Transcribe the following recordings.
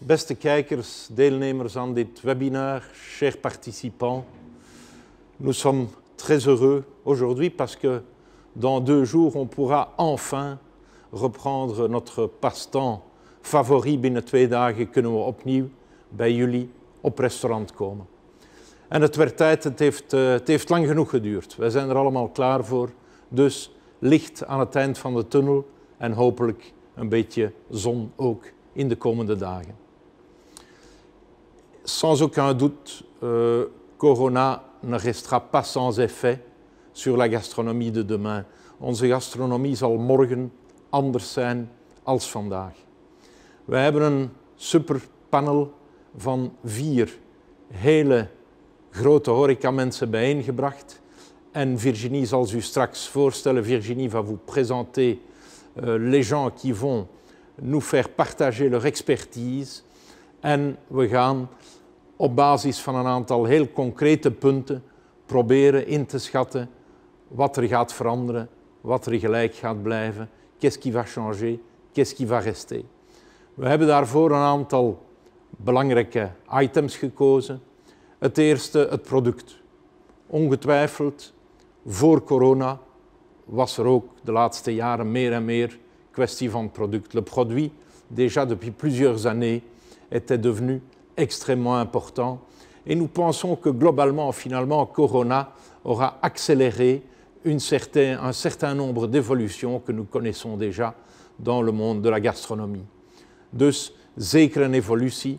Beste kijkers, deelnemers aan dit webinaire, chers participants, nous sommes très heureux aujourd'hui parce que dans deux jours, on pourra enfin reprendre notre passe-temps favori. Binnen twee dagen kunnen we opnieuw bij jullie op restaurant komen. En het werd tijd, het heeft, eh, het heeft lang genoeg geduurd. Wij zijn er allemaal klaar voor. Dus licht aan het eind van de tunnel en hopelijk een beetje zon ook in de komende dagen. Sans aucun doute, euh, Corona ne restera pas sans effet sur la gastronomie de demain. Onze gastronomie zal morgen anders zijn als vandaag. We hebben een superpanel van vier hele grote horecamensen bijeengebracht. En Virginie zal u straks voorstellen. Virginie va vous présenter eh, les gens qui vont nous faire partager leur expertise. En we gaan op basis van een aantal heel concrete punten proberen in te schatten wat er gaat veranderen wat er gelijk gaat blijven, qu'est-ce qui va changer, qu'est-ce qui va rester. We hebben daarvoor een aantal belangrijke items gekozen. Het eerste, het product. Ongetwijfeld, voor corona was er ook de laatste jaren meer en meer kwestie van product. Le produit, déjà depuis plusieurs années, était devenu extrêmement important. Et nous pensons que globalement, finalement, Corona aura accéléré une certain, un certain nombre d'évolutions que nous connaissons déjà dans le monde de la gastronomie. Dus zeker een evolutie.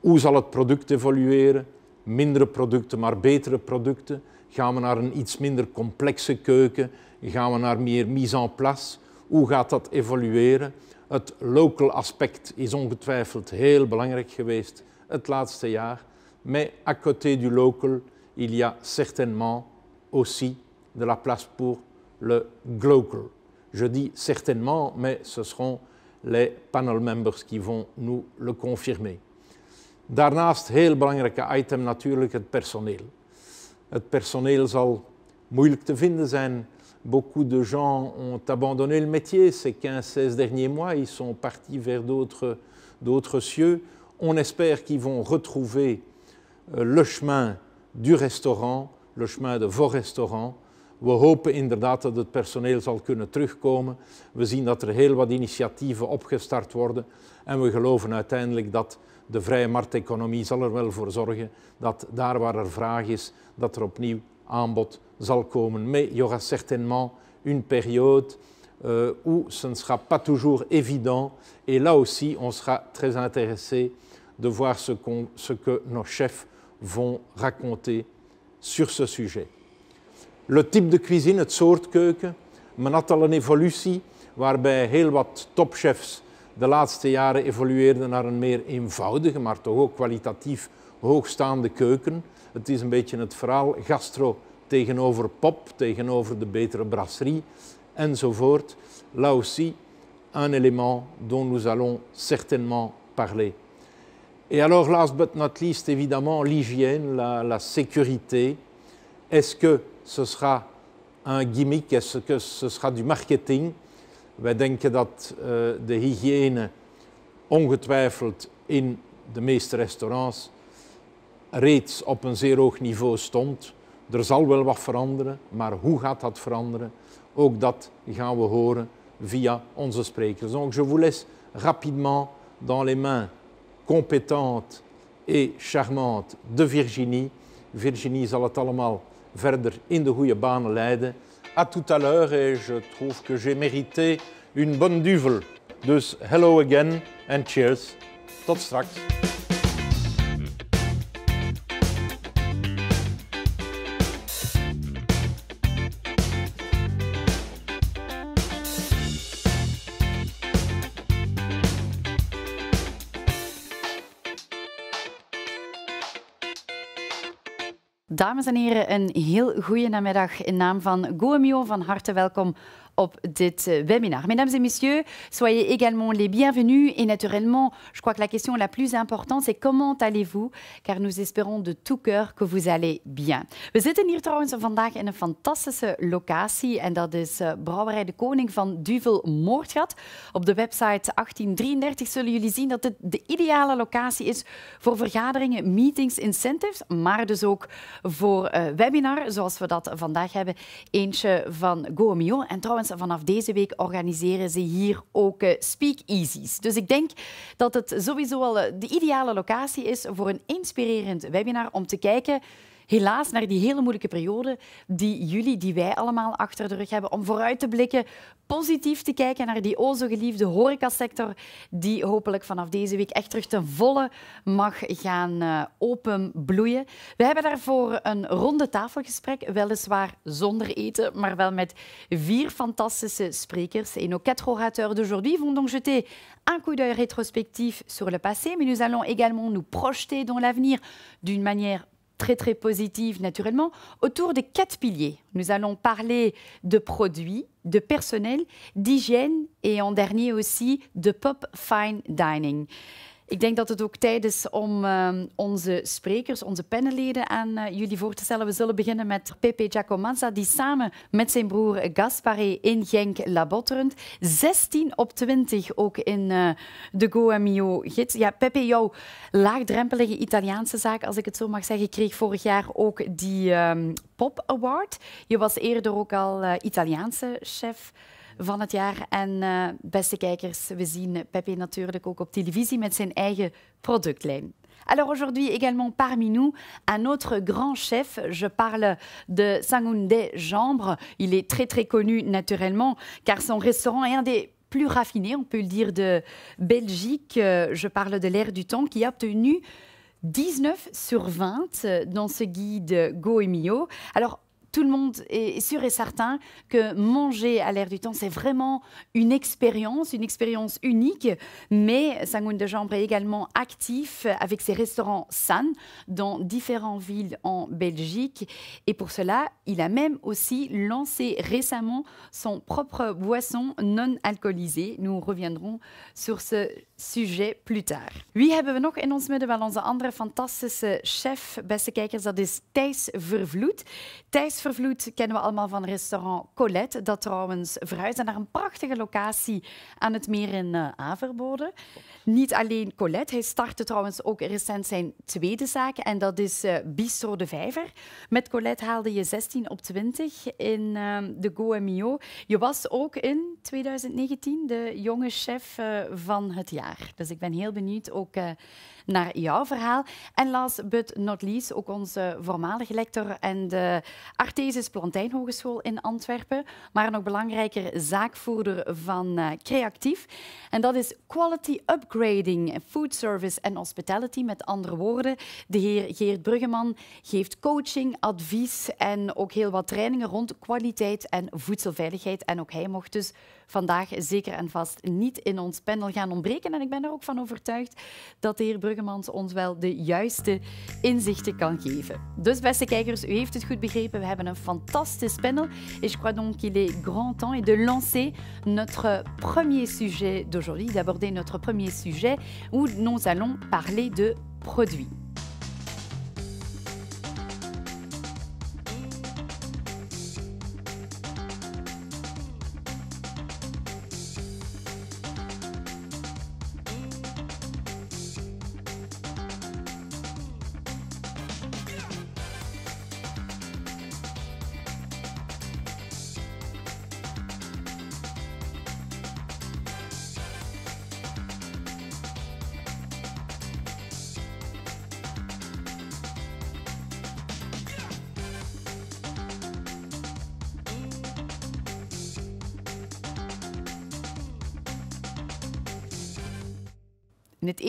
Hoe zal het product evolueren? Mindere producten, maar betere producten. Gaan we naar een iets minder complexe keuken? Gaan we naar meer mise en place? Hoe gaat dat evolueren? Het local aspect is ongetwijfeld heel belangrijk geweest het laatste jaar. Maar à côté du local, il y a certainement aussi de la place pour le global. Je dis certainement, mais ce seront les panel members qui vont nous le confirmer. Daarnaast très important item natuurlijk het personeel. Het personeel zal moeilijk te vinden Beaucoup de gens ont abandonné le métier ces 15-16 derniers mois. Ils sont partis vers d'autres cieux. On espère qu'ils vont retrouver euh, le chemin du restaurant, le chemin de vos restaurants, We hopen inderdaad dat het personeel zal kunnen terugkomen. We zien dat er heel wat initiatieven opgestart worden. En we geloven uiteindelijk dat de vrije markteconomie zal er wel voor zorgen dat daar waar er vraag is, dat er opnieuw aanbod zal komen. Maar er aura certainement une période euh, où ce ne sera pas toujours évident. Et là aussi, on sera très intéressé de voir ce, ce que nos chefs vont raconter sur ce sujet. Le type de cuisine, het soort keuken. Men had al een evolutie waarbij heel wat topchefs de laatste jaren evolueerden naar een meer eenvoudige, maar toch ook kwalitatief hoogstaande keuken. Het is een beetje het verhaal gastro tegenover pop, tegenover de betere brasserie enzovoort. Là aussi, un élément dont nous allons certainement parler. Et alors, last but not least, évidemment, l'hygiène, la, la sécurité. Est-ce que ce sera un gimmick, est-ce que ce sera du marketing? Wij denken dat eh, de hygiëne ongetwijfeld in de meeste restaurants reeds op een zeer hoog niveau stond. Er zal wel wat veranderen, maar hoe gaat dat veranderen? Ook dat gaan we horen via onze sprekers. Donc je vous laisse rapidement dans les mains compétentes et charmantes de Virginie. Virginie zal het allemaal verder in de goede banen leiden. À tout à l'heure et je trouve que j'ai mérité une bonne duvel. Dus hello again and cheers. Tot straks. Dames en heren, een heel goede namiddag. In naam van Goemio van harte welkom op dit euh, webinar, Mesdames et messieurs, soyez également les bienvenus et naturellement, je crois que la question la plus importante, c'est comment allez-vous? Car nous espérons de tout cœur que vous allez bien. We zitten hier trouwens vandaag in een fantastische locatie en dat is euh, Brouwerij de Koning van Duvel Moordgat. Op de website 1833 zullen jullie zien dat het de ideale locatie is voor vergaderingen, meetings, incentives, maar dus ook voor euh, webinar, zoals we dat vandaag hebben. Eentje van GoMio. En trouwens, vanaf deze week organiseren ze hier ook eh, speakeasies. Dus ik denk dat het sowieso wel eh, de ideale locatie is voor een inspirerend webinar om te kijken helaas naar die hele moeilijke periode die jullie, die wij allemaal achter de rug hebben, om vooruit te blikken, positief te kijken naar die o zo geliefde horecasector, die hopelijk vanaf deze week echt terug ten volle mag gaan eh, openbloeien. We hebben daarvoor een ronde tafelgesprek, weliswaar zonder eten, maar wel met vier fantastische sprekers. En nos quatre orateurs d'aujourd'hui vont donc jeter un coup d'œil rétrospectif sur le passé, mais nous allons également nous projeter dans l'avenir d'une manière très très positive naturellement, autour des quatre piliers. Nous allons parler de produits, de personnel, d'hygiène et en dernier aussi de pop fine dining. Ik denk dat het ook tijd is om ehm, onze sprekers, onze panelleden aan eh, jullie voor te stellen. We zullen beginnen met Pepe Giacomanza, die samen met zijn broer Gaspare in Genk Botterend. 16 op 20 ook in eh, de Goa gids. Ja, Pepe, jouw laagdrempelige Italiaanse zaak, als ik het zo mag zeggen, kreeg vorig jaar ook die ehm, Pop Award. Je was eerder ook al eh, Italiaanse chef van het jaar. En uh, beste kijkers, we zien Pepe natuurlijk ook op televisie, met zijn eigen Alors aujourd'hui également parmi nous, un autre grand chef, je parle de Sangunde Jambre. Il est très très connu naturellement car son restaurant est un des plus raffinés, on peut le dire, de Belgique. Euh, je parle de l'air du temps qui a obtenu 19 sur 20 euh, dans ce guide Go et Mio. Alors tout le monde est sûr et certain que manger à l'air du temps, c'est vraiment une expérience, une expérience unique. Mais Sangoune de Jambre est également actif avec ses restaurants San dans différentes villes en Belgique. Et pour cela, il a même aussi lancé récemment son propre boisson non alcoolisée. Nous reviendrons sur ce sujet plus tard. Wie hebben we nog in ons midden? Wel onze andere fantastische chef, beste kijkers, dat is Thijs Vervloed. Thijs Vervloed kennen we allemaal van restaurant Colette, dat trouwens verhuisde naar een prachtige locatie aan het meer in eh, Averbode. Niet alleen Colette, hij startte trouwens ook recent zijn tweede zaak en dat is eh, Bistro de Vijver. Met Colette haalde je 16 op 20 in eh, de Go Je was ook in 2019 de jonge chef van het jaar. Dus ik ben heel benieuwd ook eh, naar jouw verhaal. En last but not least, ook onze voormalige lector en de Artesis Plantijn Hogeschool in Antwerpen. Maar nog belangrijker, zaakvoerder van uh, eh, Creatief. En dat is Quality Upgrading, Food Service en Hospitality. Met andere woorden, de heer Geert Bruggeman geeft coaching, advies en ook heel wat trainingen rond kwaliteit en voedselveiligheid. En ook hij mocht dus vandaag zeker en vast niet in ons panel gaan ontbreken. En ik ben er ook van overtuigd dat de heer Bruggemans ons wel de juiste inzichten kan geven. Dus beste kijkers, u heeft het goed begrepen. We hebben een fantastisch panel. Et je crois donc qu'il est grand temps de lancer notre premier sujet d'aujourd'hui, d'aborder notre premier sujet où nous allons parler de produits.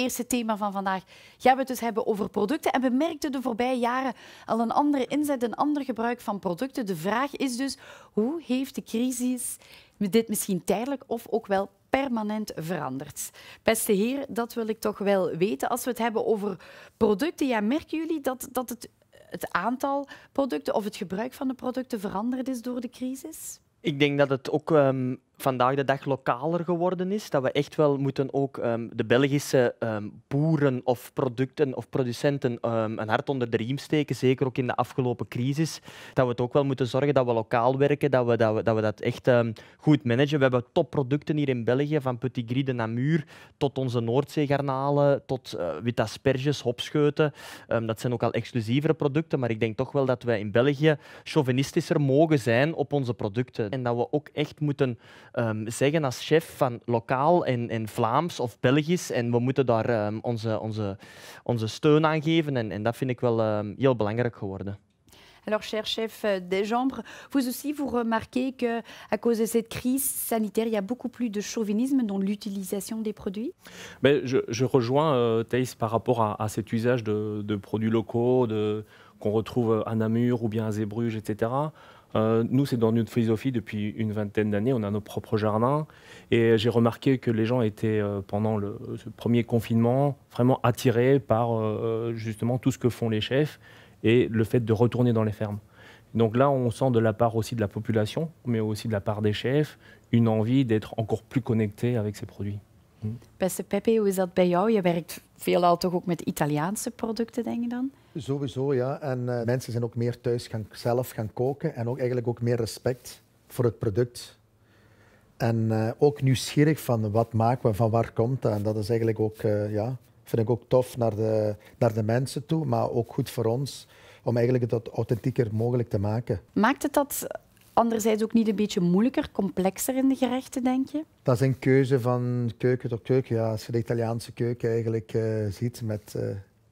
eerste thema van vandaag gaan we het dus hebben over producten. En we merkten de voorbije jaren al een andere inzet, een ander gebruik van producten. De vraag is dus, hoe heeft de crisis dit misschien tijdelijk of ook wel permanent veranderd. Beste heer, dat wil ik toch wel weten. Als we het hebben over producten, ja, merken jullie dat, dat het, het aantal producten of het gebruik van de producten veranderd is door de crisis? Ik denk dat het ook ehm, vandaag de dag lokaler geworden is. Dat we echt wel moeten ook ehm, de Belgische ehm, boeren of producten of producenten ehm, een hart onder de riem steken. Zeker ook in de afgelopen crisis. Dat we het ook wel moeten zorgen dat we lokaal werken, dat we dat, we, dat, we dat echt goed managen. We hebben topproducten hier in België, van petit gris de Namur tot onze Noordzeegarnalen, tot eh, wit asperges, hopscheuten. dat zijn ook al exclusievere producten, maar ik denk toch wel dat wij in België chauvinistischer mogen zijn op onze producten. En dat we ook echt moeten um, zeggen als chef van lokaal en, en Vlaams of Belgisch en we moeten daar um, onze, onze, onze steun aan geven. En, en dat vind ik wel ehm, heel belangrijk geworden. Alors, cher chef eh, des Jambres, vous aussi, vous remarquez que à cause de cette crise sanitaire, il y a beaucoup plus de chauvinisme dans l'utilisation des produits Mais ben, je, je, rejoins euh, Thaïs par rapport à, cet usage de, de, produits locaux qu'on retrouve à Namur ou bien à Zeebrugge, etc. Euh, nous, c'est dans notre philosophie depuis une vingtaine d'années. On a nos propres jardins. Et j'ai remarqué que les gens étaient, euh, pendant le, premier confinement, vraiment attirés par euh, justement tout ce que font les chefs et le fait de retourner dans les fermes. Donc là, on sent de la part aussi de la population, mais aussi de la part des chefs, une envie d'être encore plus connectés avec ces produits. Beste Pepe, hoe is dat bij jou? veelal toch ook met Italiaanse producten, denk Sowieso, ja. En eh, mensen zijn ook meer thuis gaan, zelf gaan koken en ook eigenlijk ook meer respect voor het product. En uh, ook nieuwsgierig van wat maken we, van waar komt dat. En dat is eigenlijk ook, uh, ja, vind ik ook tof naar de, naar de mensen toe, maar ook goed voor ons om eigenlijk dat authentieker mogelijk te maken. Maakt het dat anderzijds ook niet een beetje moeilijker, complexer in de gerechten, denk je? Dat is een keuze van keuken tot keuken. Ja, als je de Italiaanse keuken eigenlijk ziet met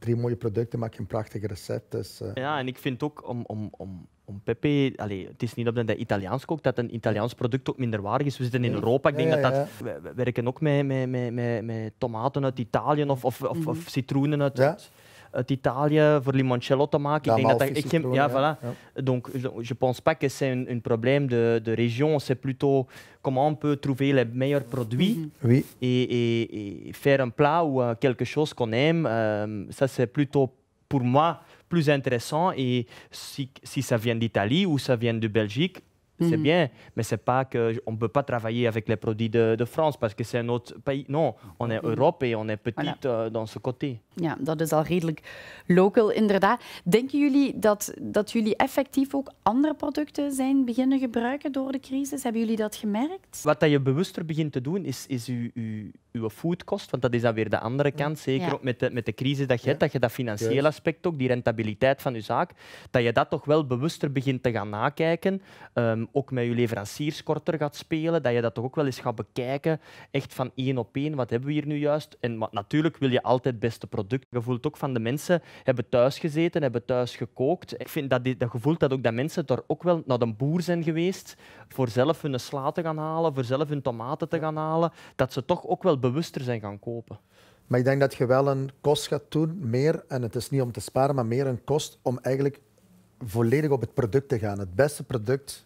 drie mooie producten, maak je een prachtige recept. Dus, eh. Ja, en ik vind ook om, om, om, om Pepe, allez, het is niet omdat hij Italiaans kookt, dat een Italiaans product ook minder waardig is. We zitten in Europa, ik denk dat dat... We, werken ook met, met, met, met, tomaten uit Italië of, of, of mhm. citroenen uit... uit pour voor limoncello te voilà. Donc, je ne pense pas que c'est un, problème de, région. C'est plutôt comment on peut trouver les meilleurs produits mhm. oui. et, faire un plat ou euh, quelque chose qu'on aime. Euh, ça, c'est plutôt pour moi plus intéressant. Et si, si ça vient d'Italie ou ça vient de Belgique, c'est mm. bien, mais c'est pas que on peut pas travailler avec les produits de, de France parce que c'est notre pays. Non, on mhm. Europe en on est petit voilà. Euh, dans Ja, dat is al redelijk local inderdaad. Denken jullie dat, dat jullie effectief ook andere producten zijn beginnen gebruiken door de crisis? Hebben jullie dat gemerkt? Wat dat je bewuster begint te doen is, is uw, uw, uw foodkost, want dat is dan weer de andere kant, zeker ook met de, met de crisis dat je hebt, dat je dat financiële aspect ook, die rentabiliteit van je zaak, dat je dat toch wel bewuster begint te gaan nakijken. Ehm, ook met je leveranciers korter gaat spelen, dat je dat toch ook wel eens gaat bekijken, echt van één op één, wat hebben we hier nu juist? En maar, natuurlijk wil je altijd het beste product. Je voelt ook van de mensen hebben thuis gezeten, hebben thuis gekookt. Ik vind dat, dat gevoel dat ook dat mensen daar ook wel naar een boer zijn geweest voor zelf hun sla te gaan halen, voor zelf hun tomaten te gaan halen, dat ze toch ook wel bewuster zijn gaan kopen. Maar ik denk dat je wel een kost gaat doen, meer, en het is niet om te sparen, maar meer een kost om eigenlijk volledig op het product te gaan. Het beste product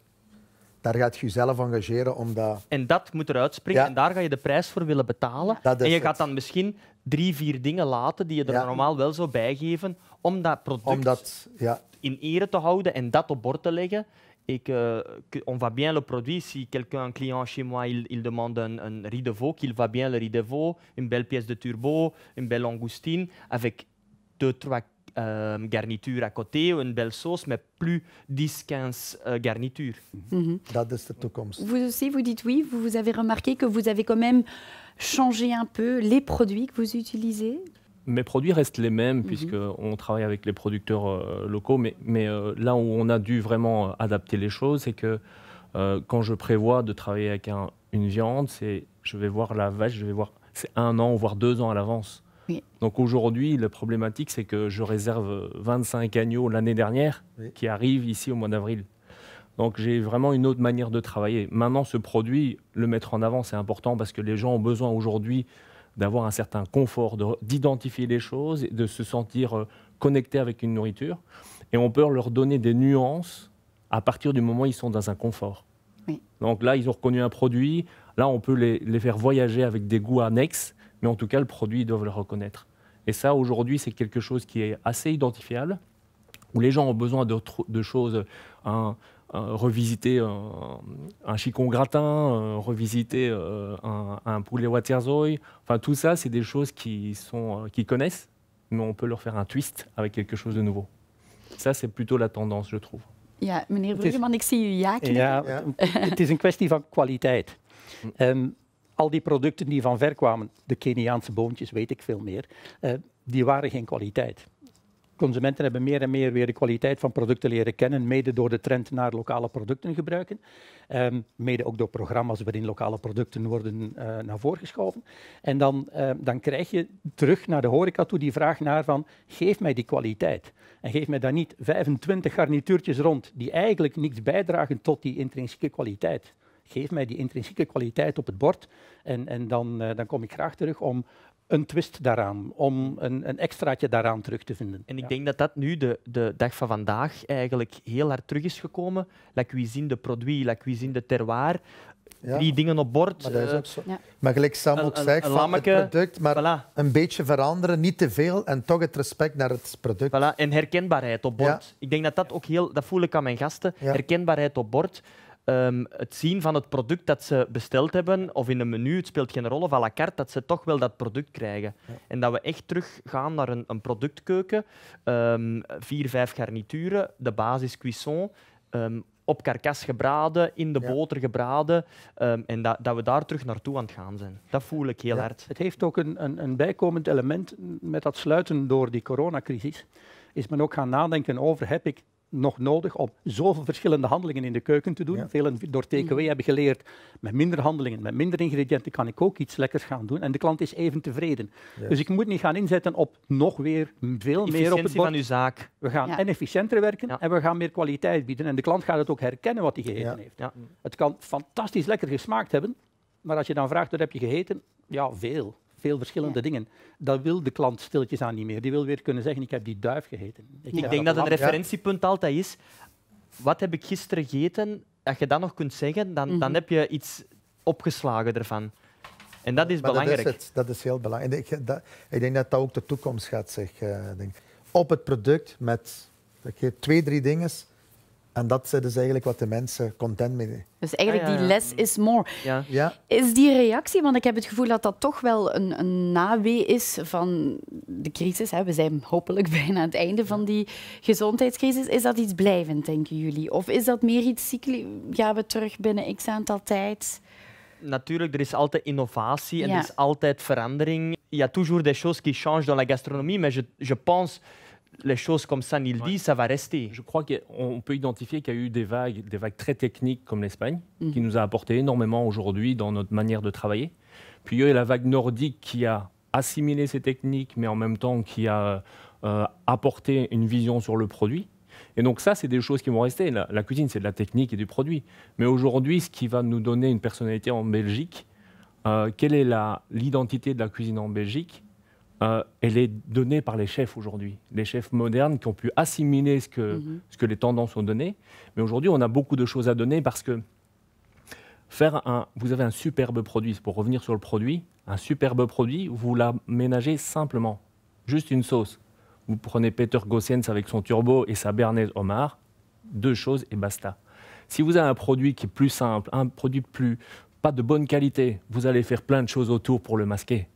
daar gaat je jezelf engageren om dat... En dat moet eruit springen en daar ga je de prijs voor willen betalen. en je gaat dan misschien drie, vier dingen laten die je er normaal wel zou bijgeven om dat product ja. in ere te houden en dat op bord te leggen. Ik, eh, on va bien le produit. Si quelqu'un, un client chez moi, il, il demande un, un riz de veau, qu'il va bien le riz de veau, une belle pièce de turbo, une belle Angoustine. avec deux, trois Euh, garniture à côté, une belle sauce, mais plus 10-15 euh, garnitures. Mhm. Mhm. Vous aussi, vous dites oui, vous, avez remarqué que vous avez quand même changé un peu les produits que vous utilisez mes produits restent les mêmes, mhm. puisque on puisqu'on travaille avec les producteurs euh, locaux, mais, là où on a dû vraiment adapter les choses, c'est que quand je prévois de travailler avec une viande, c'est je vais voir la vache, je vais voir c'est un an, voire deux ans à l'avance. Donc aujourd'hui, la problématique, c'est que je réserve 25 agneaux l'année dernière qui arrivent ici au mois d'avril. Donc j'ai vraiment une autre manière de travailler. Maintenant, ce produit, le mettre en avant, c'est important parce que les gens ont besoin aujourd'hui d'avoir un certain confort, d'identifier les choses, et de se sentir euh, connecté avec une nourriture. Et on peut leur donner des nuances à partir du moment où ils sont dans un confort. Donc là, ils ont reconnu un produit. Là, on peut les faire voyager avec des goûts annexes mais en tout cas, le produit, ils doivent le reconnaître. Et ça, aujourd'hui, c'est quelque chose qui est assez identifiable, où les gens ont besoin de, de choses, revisiter euh, un, chicon gratin, euh, revisiter euh, un, poulet waterzooi. Enfin, tout ça, c'est des choses qui sont, qui connaissent, mais on peut leur faire un twist avec quelque chose de nouveau. Ça, c'est plutôt la tendance, je trouve. Ja, meneer Bruggeman, ik zie u ja knikken. Ja, het is een kwestie van kwaliteit. Mm. Ehm, al die producten die van ver kwamen, de Keniaanse boontjes, weet ik veel meer, eh, die waren geen kwaliteit. Consumenten hebben meer en meer weer de kwaliteit van producten leren kennen, mede door de trend naar lokale producten gebruiken, ehm, mede ook door programma's waarin lokale producten worden eh, naar voren geschoven. En dan, ehm, dan krijg je terug naar de horeca toe die vraag naar van geef mij die kwaliteit en geef mij dan niet 25 garnituurtjes rond die eigenlijk niets bijdragen tot die intrinsieke kwaliteit. Geef mij die intrinsieke kwaliteit op het bord en, en dan, eh, dan kom ik graag terug om een twist daaraan, om een, een extraatje daaraan terug te vinden. En ik denk dat dat nu de, de dag van vandaag eigenlijk heel hard terug is gekomen. La cuisine de produit, la cuisine de terroir. Ja. Drie dingen op bord. Maar, dat is eh, ook zo. maar gelijk Sam ook zegt, van het product, maar een beetje veranderen, niet te veel en toch het respect naar het product. Voilà. En herkenbaarheid op bord. Ik denk dat dat ook heel, dat voel ik aan mijn gasten, herkenbaarheid op bord. Ehm, het zien van het product dat ze besteld hebben, of in een menu, het speelt geen rol, of à la carte, dat ze toch wel dat product krijgen. En dat we echt terug gaan naar een, een productkeuken, ehm, vier, vijf garnituren, de basis cuisson, ehm, op karkas gebraden, in de boter gebraden. en dat, dat we daar terug naartoe aan het gaan zijn. Dat voel ik heel hard. Het heeft ook een, een, een, bijkomend element met dat sluiten door die coronacrisis. Is men ook gaan nadenken over heb ik nog nodig om zoveel verschillende handelingen in de keuken te doen. Veel Velen door TKW mm. hebben geleerd, met minder handelingen, met minder ingrediënten kan ik ook iets lekkers gaan doen. En de klant is even tevreden. Dus ik moet niet gaan inzetten op nog weer veel meer op het bord. van uw zaak. We gaan efficiënter werken en we gaan meer kwaliteit bieden. En de klant gaat het ook herkennen wat hij gegeten heeft. Het kan fantastisch lekker gesmaakt hebben, maar als je dan vraagt wat heb je gegeten, ja, veel veel verschillende dingen. Dat wil de klant stiltjes aan niet meer. Die wil weer kunnen zeggen, ik heb die duif gegeten. Ik, ik denk dat, een referentiepunt altijd is, wat heb ik gisteren gegeten? Dat je dat nog kunt zeggen, dan, dan mhm. heb je iets opgeslagen ervan. En dat is belangrijk. Dat is, dat is, heel belangrijk. Ik, ik, denk dat dat ook de toekomst gaat zeggen. Eh, Op het product met twee, drie dingen en dat is dus eigenlijk wat de mensen content mee Dus eigenlijk ah, die less is more. Ja. ja. Is die reactie, want ik heb het gevoel dat dat toch wel een, een nawee is van de crisis. Hè. We zijn hopelijk bijna aan het einde van die gezondheidscrisis. Is dat iets blijvend, denken jullie? Of is dat meer iets cycli... Gaan we terug binnen x aantal tijd? Natuurlijk, er is altijd innovatie en er is altijd verandering. Il y a toujours des choses qui changent dans la gastronomie, maar je, je pense... les choses comme ça, Nildi, dit, ça va rester. Je crois qu'on peut identifier qu'il y a eu des vagues, des vagues très techniques comme l'Espagne, mhm. qui nous a apporté énormément aujourd'hui dans notre manière de travailler. Puis il y a eu la vague nordique qui a assimilé ces techniques, mais en même temps qui a euh, apporté une vision sur le produit. Et donc ça, c'est des choses qui vont rester. La, cuisine, c'est de la technique et du produit. Mais aujourd'hui, ce qui va nous donner une personnalité en Belgique, euh, quelle est l'identité de la cuisine en Belgique euh, elle est donnée par les chefs aujourd'hui, les chefs modernes qui ont pu assimiler mhm. ce que, les tendances ont donné. Mais aujourd'hui, on a beaucoup de choses à donner parce que faire un, vous avez un superbe produit, pour revenir sur le produit, un superbe produit, vous l'aménagez simplement, juste une sauce. Vous prenez Peter Gossens avec son turbo et sa bernays homard, deux choses et basta. Si vous avez un produit qui est plus simple, un produit plus pas de bonne qualité, vous allez faire plein de choses autour pour le masquer.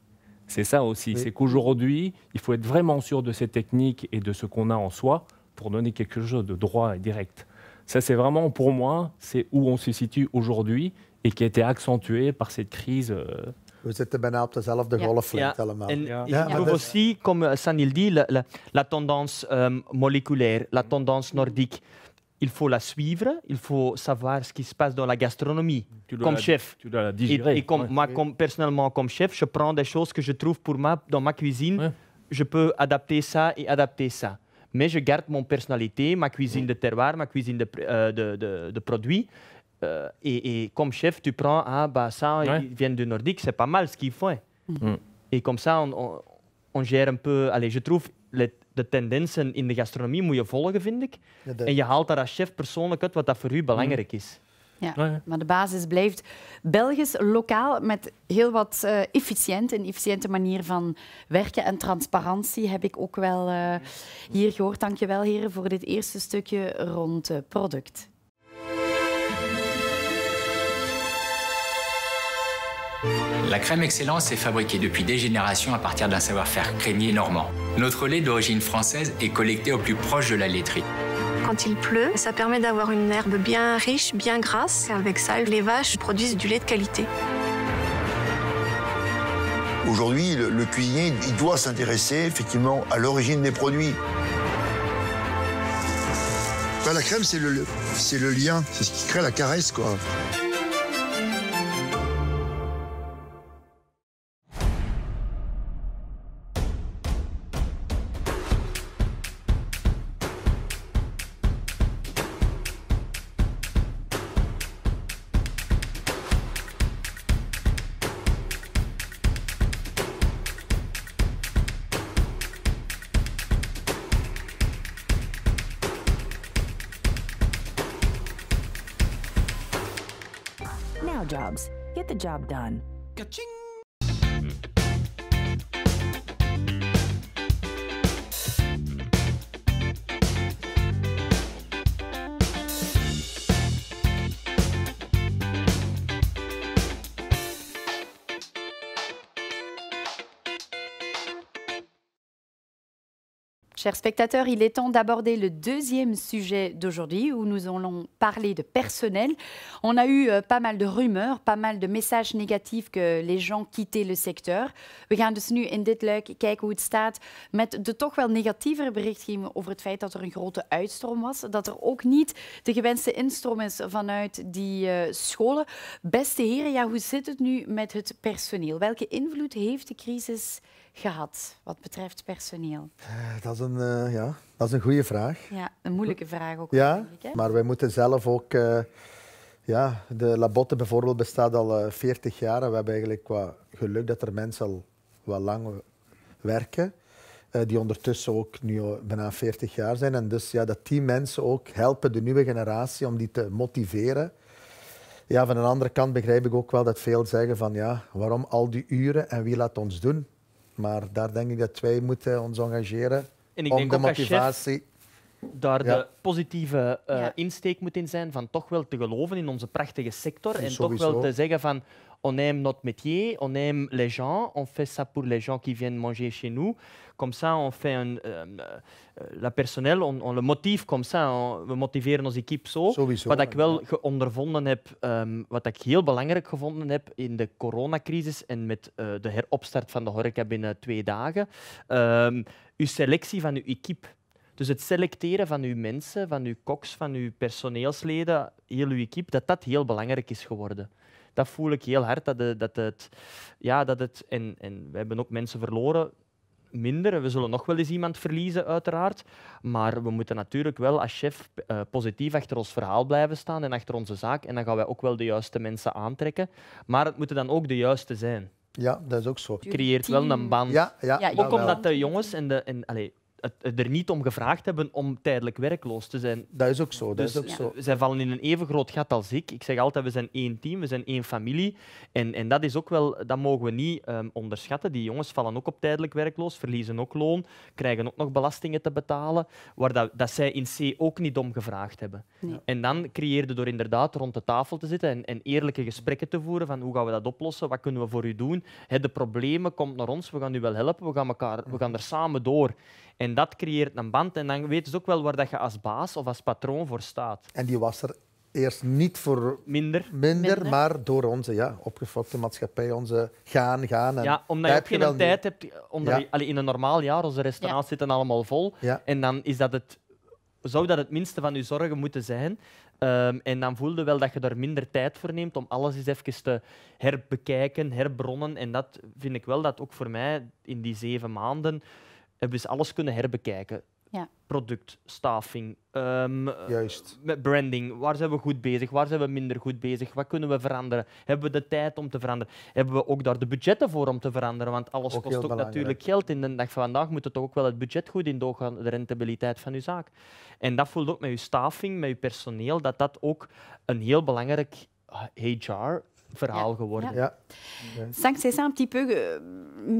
C'est ça aussi, c'est qu'aujourd'hui, il faut être vraiment sûr de ces techniques et de ce qu'on a en soi pour donner quelque chose de droit et direct. Ça, c'est vraiment pour moi, c'est où on se situe aujourd'hui et qui a été accentué par cette crise. aussi, comme Sanil dit, la, tendance euh, moléculaire, la tendance nordique il faut la suivre, il faut savoir ce qui se passe dans la gastronomie comme chef. Tu dois la digérer. Et, comme, moi, comme, personnellement, comme chef, je prends des choses que je trouve pour moi dans ma cuisine. Je peux adapter ça et adapter ça. Mais je garde mon personnalité, ma cuisine de terroir, ma cuisine de, euh, de, produits. Euh, et, comme chef, tu prends, ah, bah ça, ils viennent du Nordique, c'est pas mal ce qu'ils font. Mm. Et comme ça, on, on, on, gère un peu. Allez, je trouve les, de tendensen in de gastronomie moet je volgen, vind ik. En je haalt daar als chef persoonlijk uit wat dat voor u belangrijk mm. is. Ah, ja, maar de basis blijft Belgisch, lokaal, met heel wat uh, efficiënt, een efficiënte manier van werken. En transparantie heb ik ook wel eh, hier gehoord. Dank je wel, heren, voor dit eerste stukje rond product. La crème Excellence est fabriquée depuis des générations à partir d'un savoir-faire craigné normand. Notre lait d'origine française est collecté au plus proche de la laiterie. Quand il pleut, ça permet d'avoir une herbe bien riche, bien grasse. avec ça, les vaches produisent du lait de qualité. Aujourd'hui, le, cuisinier il doit s'intéresser effectivement à l'origine des produits. Bah, la crème, c'est le, le lien, c'est ce qui crée la caresse, quoi. jobs. Get the job done. Ka-ching! Chers spectateurs, il est temps d'aborder le deuxième sujet d'aujourd'hui où nous allons parler de personnel. On a eu euh, pas mal de rumeurs, pas mal de messages négatifs que les gens quittaient le secteur. We gaan dus nu in dit luik kijken hoe het staat met de toch wel negatievere berichtgeving over het feit dat er een grote uitstroom was. Dat er ook niet de gewenste instroom is vanuit die uh, scholen. Beste heren, ja, hoe zit het nu met het personeel? Welke invloed heeft de crisis gehad wat betreft personeel? Eh, dat is een, eh, ja, dat is een goede vraag. Ja, een moeilijke vraag ook. Ja, maar wij moeten zelf ook... Eh, ja, de Labotte bijvoorbeeld bestaat al uh, 40 jaar we hebben eigenlijk qua geluk dat er mensen al wat lang werken. die ondertussen ook nu bijna 40 jaar zijn. En dus ja, dat die mensen ook helpen de nieuwe generatie om die te motiveren. Ja, van de andere kant begrijp ik ook wel dat veel zeggen van ja, waarom al die uren en wie laat ons doen? Maar daar denk ik dat wij moeten ons engageren om denk de motivatie. Daar de positieve eh, insteek moet in zijn van toch wel te geloven in onze prachtige sector. en toch wel te zeggen van on aime notre métier, on aime les gens, on fait ça pour les gens qui viennent manger chez nous. Comme ça, on fait un, euh, euh la personeel, on, on, le motive comme ça. On, we motiveren onze équipe zo. Sowieso, wat ik wel ja. ondervonden heb, um, wat ik heel belangrijk gevonden heb in de coronacrisis en met uh, de heropstart van de horeca binnen twee dagen, um, uw selectie van uw équipe. Dus het selecteren van uw mensen, van uw koks, van uw personeelsleden, heel uw equipe, dat dat heel belangrijk is geworden dat voel ik heel hard. Dat, de, dat het, ja, dat het, en, en we hebben ook mensen verloren, minder. We zullen nog wel eens iemand verliezen, uiteraard. Maar we moeten natuurlijk wel als chef eh, positief achter ons verhaal blijven staan en achter onze zaak. En dan gaan wij ook wel de juiste mensen aantrekken. Maar het moeten dan ook de juiste zijn. Ja, dat is ook zo. Je creëert wel een band. Ja, ja, ook omdat de jongens en de. En, allez, het er niet om gevraagd hebben om tijdelijk werkloos te zijn. Dat is ook zo. dat is dus, ook zo. Zij vallen in een even groot gat als ik. Ik zeg altijd, we zijn één team, we zijn één familie. En, en dat is ook wel, dat mogen we niet ehm, onderschatten. Die jongens vallen ook op tijdelijk werkloos, verliezen ook loon, krijgen ook nog belastingen te betalen, waar dat, dat zij in C ook niet om gevraagd hebben. En dan creëerde door inderdaad rond de tafel te zitten en, en, eerlijke gesprekken te voeren van hoe gaan we dat oplossen, wat kunnen we voor u doen. He, de problemen, komt naar ons, we gaan u wel helpen, we gaan, elkaar, we gaan er samen door. En dat creëert een band. En dan weten ze ook wel waar dat je als baas of als patroon voor staat. En die was er eerst niet voor minder, minder, maar door onze ja, opgefokte maatschappij, onze gaan, gaan. En ja, omdat je geen tijd hebt. Onder, ja. in een normaal jaar, onze restaurants ja. zitten allemaal vol. Ja. En dan is dat het, zou dat het minste van je zorgen moeten zijn. Ehm, en dan voelde wel dat je er minder tijd voor neemt om alles eens even te herbekijken, herbronnen. En dat vind ik wel dat ook voor mij in die zeven maanden hebben we alles kunnen herbekijken. Ja. Product, staffing, ehm, Juist. Eh, met branding. Waar zijn we goed bezig? Waar zijn we minder goed bezig? Wat kunnen we veranderen? Hebben we de tijd om te veranderen? Hebben we ook daar de budgetten voor om te veranderen? Want alles kost ook natuurlijk geld. In de dag van vandaag moet het toch ook wel het budget goed in doorgaan. gaan, de rentabiliteit van uw zaak. En dat voelt ook met uw staffing, met uw personeel, dat dat ook een heel belangrijk HR eh, c'est ça un petit peu. Euh,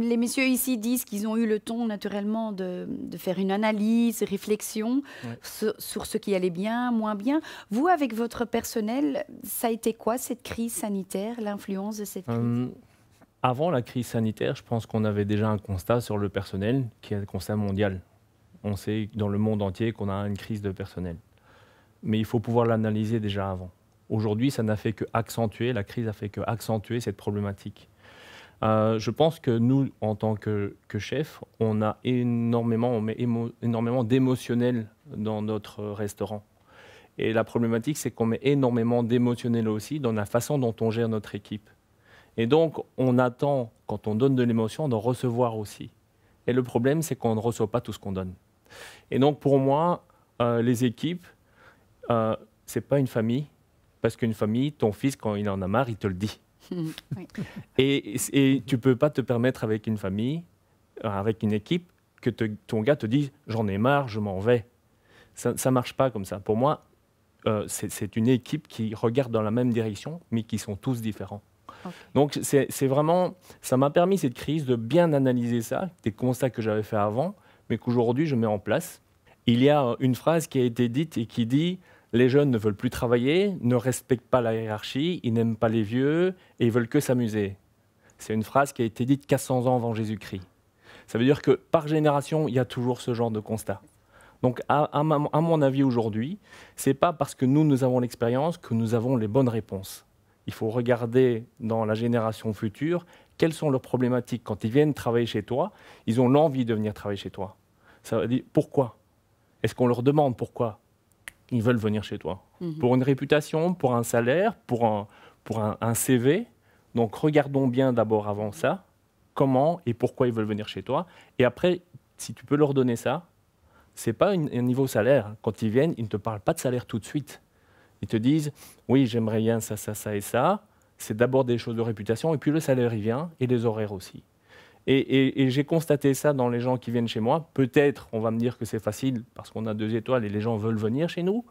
les messieurs ici disent qu'ils ont eu le temps naturellement de, faire une analyse, réflexion sur, ce qui allait bien, moins bien. Vous, avec votre personnel, ça a été quoi cette crise sanitaire, l'influence de cette crise euh, Avant la crise sanitaire, je pense qu'on avait déjà un constat sur le personnel qui est un constat mondial. On sait dans le monde entier qu'on a une crise de personnel. Mais il faut pouvoir l'analyser déjà avant. Aujourd'hui, ça n'a fait que accentuer, la crise a fait que accentuer cette problématique. Euh, je pense que nous, en tant que, chef, on a énormément, met énormément d'émotionnel dans notre restaurant. Et la problématique, c'est qu'on met énormément d'émotionnel aussi dans la façon dont on gère notre équipe. Et donc, on attend, quand on donne de l'émotion, d'en recevoir aussi. Et le problème, c'est qu'on ne reçoit pas tout ce qu'on donne. Et donc, pour moi, euh, les équipes, euh, ce n'est pas une famille, parce qu'une famille, ton fils, quand il en a marre, il te le dit. Mm. et, et, tu peux pas te permettre avec une famille, euh, avec une équipe, que ton gars te dise j'en ai marre, je m'en vais. Ça, ne marche pas comme ça. Pour moi, euh, c'est une équipe qui regarde dans la même direction, mais qui sont tous différents. Donc c'est vraiment, ça m'a permis cette crise de bien analyser ça, des constats que j'avais fait avant, mais qu'aujourd'hui je mets en place. Il y a une phrase qui a été dite et qui dit les jeunes ne veulent plus travailler, ne respectent pas la hiérarchie, ils n'aiment pas les vieux et ils veulent que s'amuser. C'est une phrase qui a été dite 400 ans avant Jésus-Christ. Ça veut dire que par génération, il y a toujours ce genre de constat. Donc, à, mon avis aujourd'hui, n'est pas parce que nous, nous avons l'expérience que nous avons les bonnes réponses. Il faut regarder dans la génération future quelles sont leurs problématiques. Quand ils viennent travailler chez toi, ils ont l'envie de venir travailler chez toi. Ça veut dire pourquoi Est-ce qu'on leur demande pourquoi ils veulent venir chez toi. Mhm. Pour une réputation, pour un salaire, pour un, CV. Donc regardons bien d'abord avant ça, comment et pourquoi ils veulent venir chez toi. Et après, si tu peux leur donner ça, n'est pas un niveau salaire. Quand ils viennent, ils ne te parlent pas de salaire tout de suite. Ils te disent, oui, j'aimerais bien ça, ça, ça et ça. C'est d'abord des choses de réputation, et puis le salaire, il vient, et les horaires aussi. Et, j'ai constaté ça dans les gens qui viennent chez moi. Peut-être on va me dire que c'est facile parce qu'on a deux étoiles et les gens veulent venir chez nous.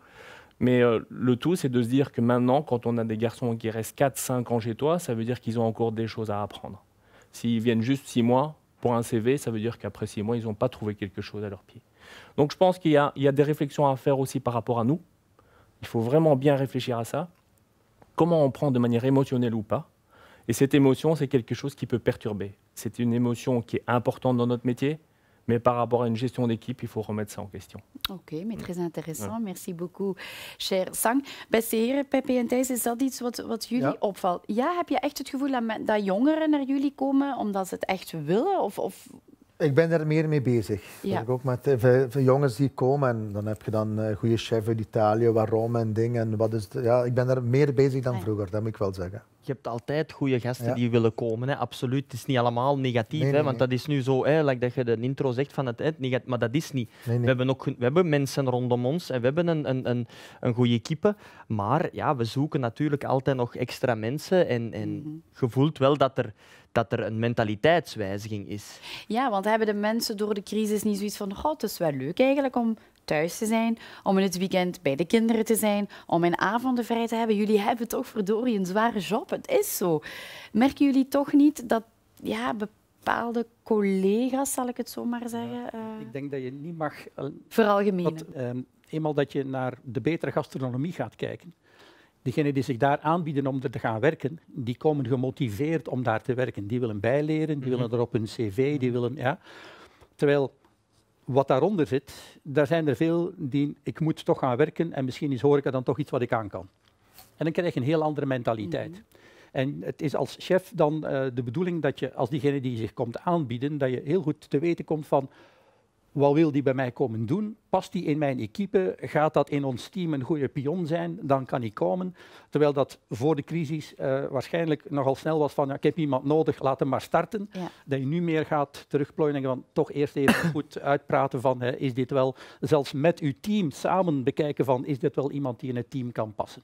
Mais euh, le tout, c'est de se dire que maintenant, quand on a des garçons qui restent 4-5 ans chez toi, ça veut dire qu'ils ont encore des choses à apprendre. S'ils viennent juste 6 mois pour un CV, ça veut dire qu'après 6 mois, ils n'ont pas trouvé quelque chose à leur pied. Donc je pense qu'il y a des réflexions à faire aussi par rapport à nous. Il faut vraiment bien réfléchir à ça. Comment on prend de manière émotionnelle ou pas. Et cette émotion, c'est quelque chose qui peut perturber c'est une émotion qui est importante dans notre métier. Mais par rapport à une gestion d'équipe, il faut remettre ça en question. Ok, mais très intéressant. Merci beaucoup, cher Sang. Beste ben, heren, Pepe et Thijs, is dat iets wat, wat jullie ja. opvalt? Ja, heb je echt het gevoel dat, dat jongeren naar jullie komen omdat ze het echt willen? Of, of Ik ben er meer mee bezig. ook met eh, veel, jongens die komen en dan heb je dan eh, goede chef uit Italië, waarom en dingen. Wat is ja, ik ben er meer bezig dan ah, vroeger, dat moet ik wel zeggen. Je hebt altijd goede gasten die willen komen, hè? absoluut. Het is niet allemaal negatief, hè? want dat is nu zo, hè, dat je de intro zegt van het eind, maar dat is niet. We, hebben ook, we hebben mensen rondom ons en we hebben een, een, een, een goede equipe, maar ja, we zoeken natuurlijk altijd nog extra mensen en, en mhm. je voelt wel dat er dat er een mentaliteitswijziging is. Ja, want hebben de mensen door de crisis niet zoiets van, oh, het is wel leuk eigenlijk om thuis te zijn, om in het weekend bij de kinderen te zijn, om in avonden vrij te hebben. Jullie hebben toch verdorie een zware job, het is zo. Merken jullie toch niet dat ja, bepaalde collega's, zal ik het zo maar zeggen... Eh, ik denk dat je niet mag... Eh, Vooral gemeen. Ehm, eenmaal dat je naar de betere gastronomie gaat kijken, Degenen die zich daar aanbieden om er te gaan werken, die komen gemotiveerd om daar te werken. Die willen bijleren, die willen mhm. er op hun cv, die mhm. willen... Ja. Terwijl wat daaronder zit, daar zijn er veel die... Ik moet toch gaan werken en misschien is horeca dan toch iets wat ik aan kan. En dan krijg je een heel andere mentaliteit. Mhm. En het is als chef dan eh, de bedoeling dat je als diegene die zich komt aanbieden, dat je heel goed te weten komt van wat wil die bij mij komen doen? Past die in mijn equipe? Gaat dat in ons team een goede pion zijn? Dan kan die komen. Terwijl dat voor de crisis uh, waarschijnlijk nogal snel was van ja, ik heb iemand nodig, laat hem maar starten. Dat je nu meer gaat terugplooien en van toch eerst even goed uitpraten van hè, is dit wel, zelfs met uw team samen bekijken van is dit wel iemand die in het team kan passen.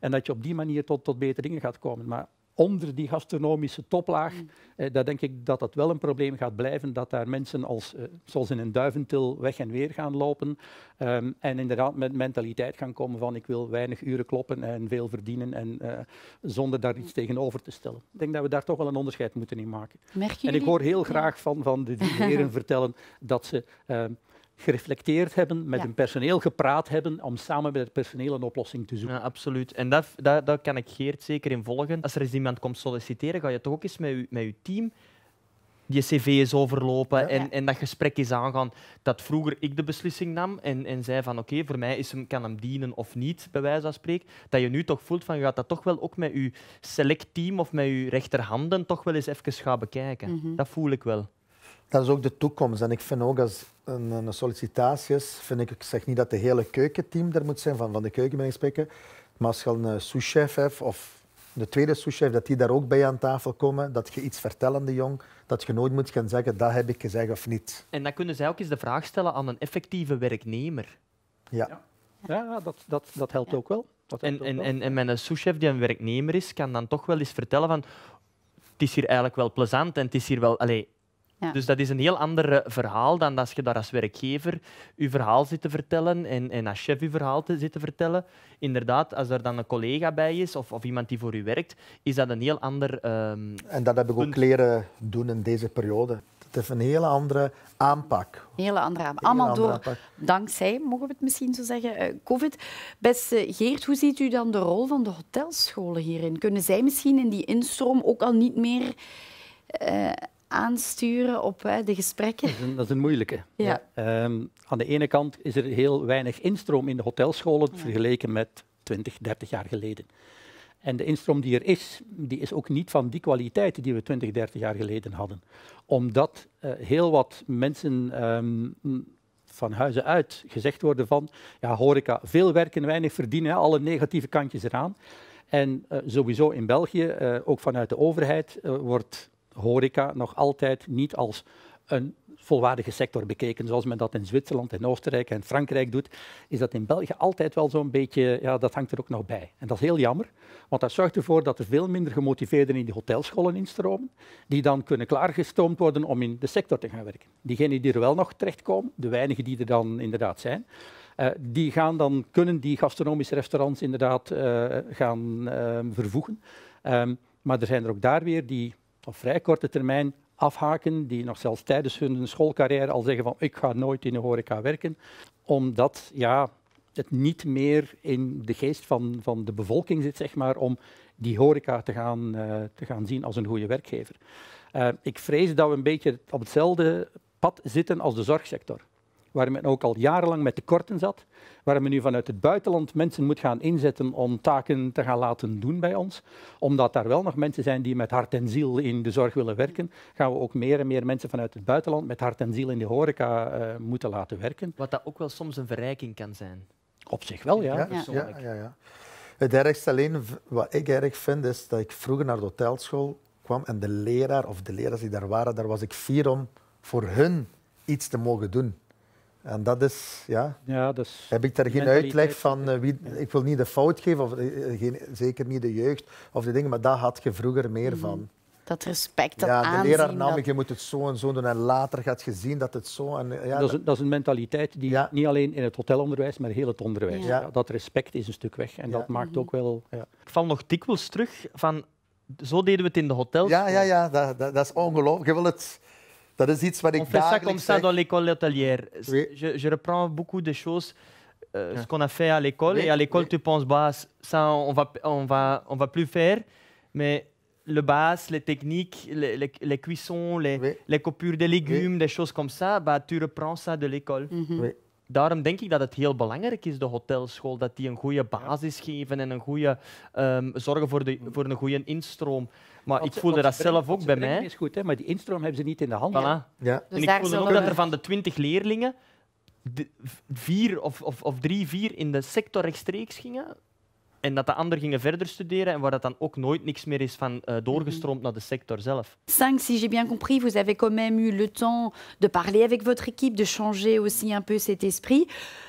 En dat je op die manier tot, tot betere dingen gaat komen. Maar onder die gastronomische toplaag, mm. eh, daar denk ik dat dat wel een probleem gaat blijven, dat daar mensen als, eh, zoals in een duiventil weg en weer gaan lopen ehm, en inderdaad met mentaliteit gaan komen van ik wil weinig uren kloppen en veel verdienen en eh, zonder daar iets tegenover te stellen. Ik denk dat we daar toch wel een onderscheid moeten in maken. En ik hoor heel graag van, van de heren vertellen dat ze... Ehm, gereflecteerd hebben, met ja. hun personeel gepraat hebben, om samen met het personeel een oplossing te zoeken. Ja, absoluut. En dat, dat, dat kan ik Geert zeker in volgen. Als er eens iemand komt solliciteren, ga je toch ook eens met je, met je team je cv is overlopen en, en dat gesprek is aangaan. Dat vroeger ik de beslissing nam en, en zei van oké, voor mij is hem, kan hem dienen of niet, bij wijze van spreken. Dat je nu toch voelt van je gaat dat toch wel ook met je team of met je rechterhanden toch wel eens even gaan bekijken. Mhm. Dat voel ik wel. Dat is ook de toekomst. En ik vind ook als een sollicitatie is. vind ik, ik zeg niet dat de hele keukenteam er moet zijn, van, van de keuken ben ik spreken, maar als je een eh, souschef hebt of de tweede souschef, dat die daar ook bij aan tafel komen, dat je iets vertelt aan de jong, dat je nooit moet gaan zeggen, dat heb ik gezegd of niet. En dan kunnen zij ook eens de vraag stellen aan een effectieve werknemer. Ja. Ja, dat, dat, dat helpt ook wel. Dat en, en, en mijn souschef die een werknemer is, kan dan toch wel eens vertellen van het is hier eigenlijk wel plezant en het is hier wel... Allez, dus dat is een heel ander eh, verhaal dan als je daar als werkgever je verhaal zit te vertellen en, en als chef je verhaal te, zit te vertellen. Inderdaad, als er dan een collega bij is of, of iemand die voor u werkt, is dat een heel ander. Um, en dat heb ik ook leren doen in deze periode. Het is een hele andere aanpak. Hele andere aanpak. Allemaal door, dankzij, mogen we het misschien zo zeggen, eh, COVID. Beste Geert, hoe ziet u dan de rol van de hotelscholen hierin? Kunnen zij misschien in die instroom ook al niet meer. Eh, aansturen op hè, de gesprekken? Dat is een, dat is een moeilijke. Ja. Ehm, aan de ene kant is er heel weinig instroom in de hotelscholen vergeleken met 20, 30 jaar geleden. En de instroom die er is, die is ook niet van die kwaliteit die we 20, 30 jaar geleden hadden. Omdat uh, heel wat mensen um, van huizen uit gezegd worden van ja, horeca, veel werken, weinig verdienen, alle negatieve kantjes eraan. En eh, sowieso in België, eh, ook vanuit de overheid, wordt horeca nog altijd niet als een volwaardige sector bekeken, zoals men dat in Zwitserland en Oostenrijk en Frankrijk doet, is dat in België altijd wel zo'n beetje, ja, dat hangt er ook nog bij. En dat is heel jammer, want dat zorgt ervoor dat er veel minder gemotiveerden in die hotelscholen instromen, die dan kunnen klaargestoomd worden om in de sector te gaan werken. Diegenen die er wel nog terechtkomen, de weinigen die er dan inderdaad zijn, eh, die gaan dan, kunnen die gastronomische restaurants inderdaad uh, gaan uh, vervoegen. Ehm, maar er zijn er ook daar weer die op vrij korte termijn afhaken, die nog zelfs tijdens hun schoolcarrière al zeggen van ik ga nooit in de horeca werken, omdat ja, het niet meer in de geest van, van de bevolking zit, zeg maar, om die horeca te gaan, eh, te gaan zien als een goede werkgever. Eh, ik vrees dat we een beetje op hetzelfde pad zitten als de zorgsector waar men ook al jarenlang met tekorten zat, waar men nu vanuit het buitenland mensen moet gaan inzetten om taken te gaan laten doen bij ons. Omdat daar wel nog mensen zijn die met hart en ziel in de zorg willen werken, gaan we ook meer en meer mensen vanuit het buitenland met hart en ziel in de horeca eh, moeten laten werken. Wat dat ook wel soms een verrijking kan zijn. Op zich wel, ja. ja, ja, ja, Het ergste alleen, wat ik erg vind, is dat ik vroeger naar de hotelschool kwam en de leraar of de leraars die daar waren, daar was ik fier om voor hun iets te mogen doen. En dat is, ja. ja dus heb ik daar geen uitleg van? Eh, wie, ik wil niet de fout geven, of, eh, eh, geen, zeker niet de jeugd of de dingen, maar daar had je vroeger meer mm. van. Dat respect, dat ja, de leraar nam, je moet het zo en zo doen en later gaat je zien dat het zo... En, ja, dat, is, dat is een mentaliteit die niet alleen in het hotelonderwijs, maar heel het onderwijs. Ja. dat respect is een stuk weg en dat maakt mhm. ook wel... Ik val nog dikwijls terug van... Zo deden we het in de hotels. Ja, ja, ja dat, dat, dat is ongelooflijk. Je wil het... On fait ça comme ça dans l'école hôtelière. Je, reprends beaucoup de choses, euh, ce qu'on a fait à l'école. et à l'école, tu penses, bah, ça, on va, on va, on va plus faire. Mais le basse, les techniques, les, cuissons, les, les, coupures des légumes, des choses comme ça, bah, tu reprends ça de l'école. Mm-hmm. Oui. daarom denk ik dat het heel belangrijk is, de hotelschool, dat die een goede basis geven en een goede, ehm, zorgen voor, de, mm. voor een goede instroom. Maar ik voelde dat zelf ook bij mij. is goed, hè, maar die instroom hebben ze niet in de hand. Ja. Dus en ik voelde ook dat er van de twintig leerlingen vier of, of, of drie, vier in de sector rechtstreeks gingen, en dat de anderen gingen verder studeren en waar dat dan ook nooit niks meer is van uh, doorgestroomd mhm. naar de sector zelf. Cinq, si j'ai bien compris, vous avez quand même eu le temps de parler avec votre équipe, de changer aussi un peu cet esprit,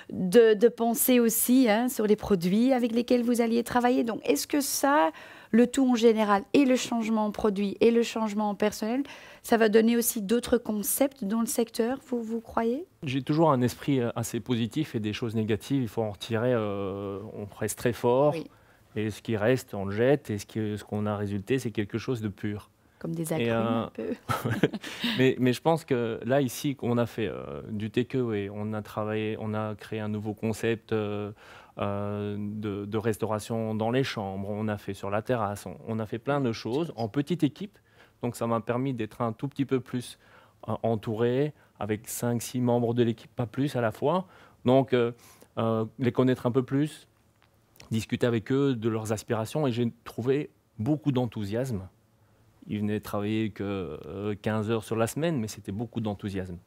de, de penser aussi hein, sur les produits avec lesquels vous alliez travailler. Donc, est-ce que ça, le tout en général et le changement en produit et le changement en personnel, ça va donner aussi d'autres concepts dans le secteur, vous, vous croyez J'ai toujours un esprit euh, assez positif et des choses négatives, il faut en retirer, euh, on reste très fort. Et ce qui reste, on le jette. Et ce qu'on ce a résulté, c'est quelque chose de pur. Comme des acronymes euh, un peu. mais, je pense que là, ici, on a fait du TQ on a travaillé, on a créé un nouveau concept. Euh, de, restauration dans les chambres, on a fait sur la terrasse, on, a fait plein de choses en petite équipe. Donc ça m'a permis d'être un tout petit peu plus euh, entouré, avec 5-6 membres de l'équipe, pas plus à la fois. Donc euh, les connaître un peu plus, discuter avec eux de leurs aspirations et j'ai trouvé beaucoup d'enthousiasme. Ils venaient travailler que 15 heures sur la semaine, mais c'était beaucoup d'enthousiasme.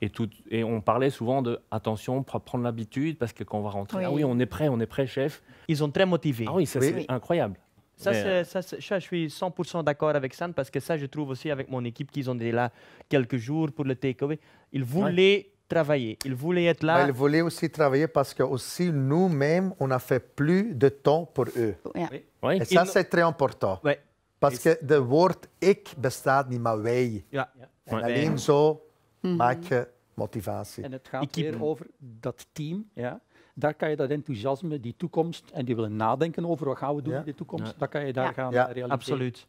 Et, tout, et, on parlait souvent de attention, prendre l'habitude, parce que quand on va rentrer, ah oui. ah oui, on est prêt, on est prêt, chef. Ils sont très motivés. Ah oui, c'est incroyable. Ça, euh, je suis 100% d'accord avec ça, parce que ça, je trouve aussi avec mon équipe qu'ils ont été là quelques jours pour le takeaway. Ils voulaient travailler, ils voulaient être là. ils voulaient aussi travailler parce que aussi nous-mêmes, on a fait plus de temps pour eux. Et ça, c'est très important. Parce que le mot « ik bestaat niet, maar wij. Mhm. maak je motivatie. En het gaat Ik weer over dat team. Ja. Daar kan je dat enthousiasme, die toekomst, en die willen nadenken over wat gaan we doen in de toekomst, dat kan je daar gaan eh, realiseren. Absoluut.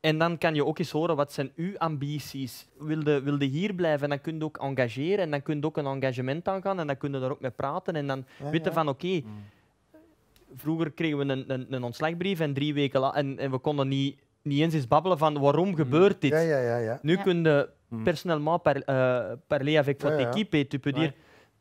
En dan kan je ook eens horen wat zijn uw ambities. Wilde, wilde hier blijven en dan kun je ook engageren en dan kun je ook een engagement aangaan en dan kun je daar ook mee praten en dan weten van oké. Mm. vroeger kregen we een, een, ontslagbrief en drie weken en, en we konden niet, niet eens eens babbelen van waarom mm. gebeurt dit. Ja, ja, ja, nu kun je Hmm. personnellement euh, parler avec votre hein. équipe et tu peux dire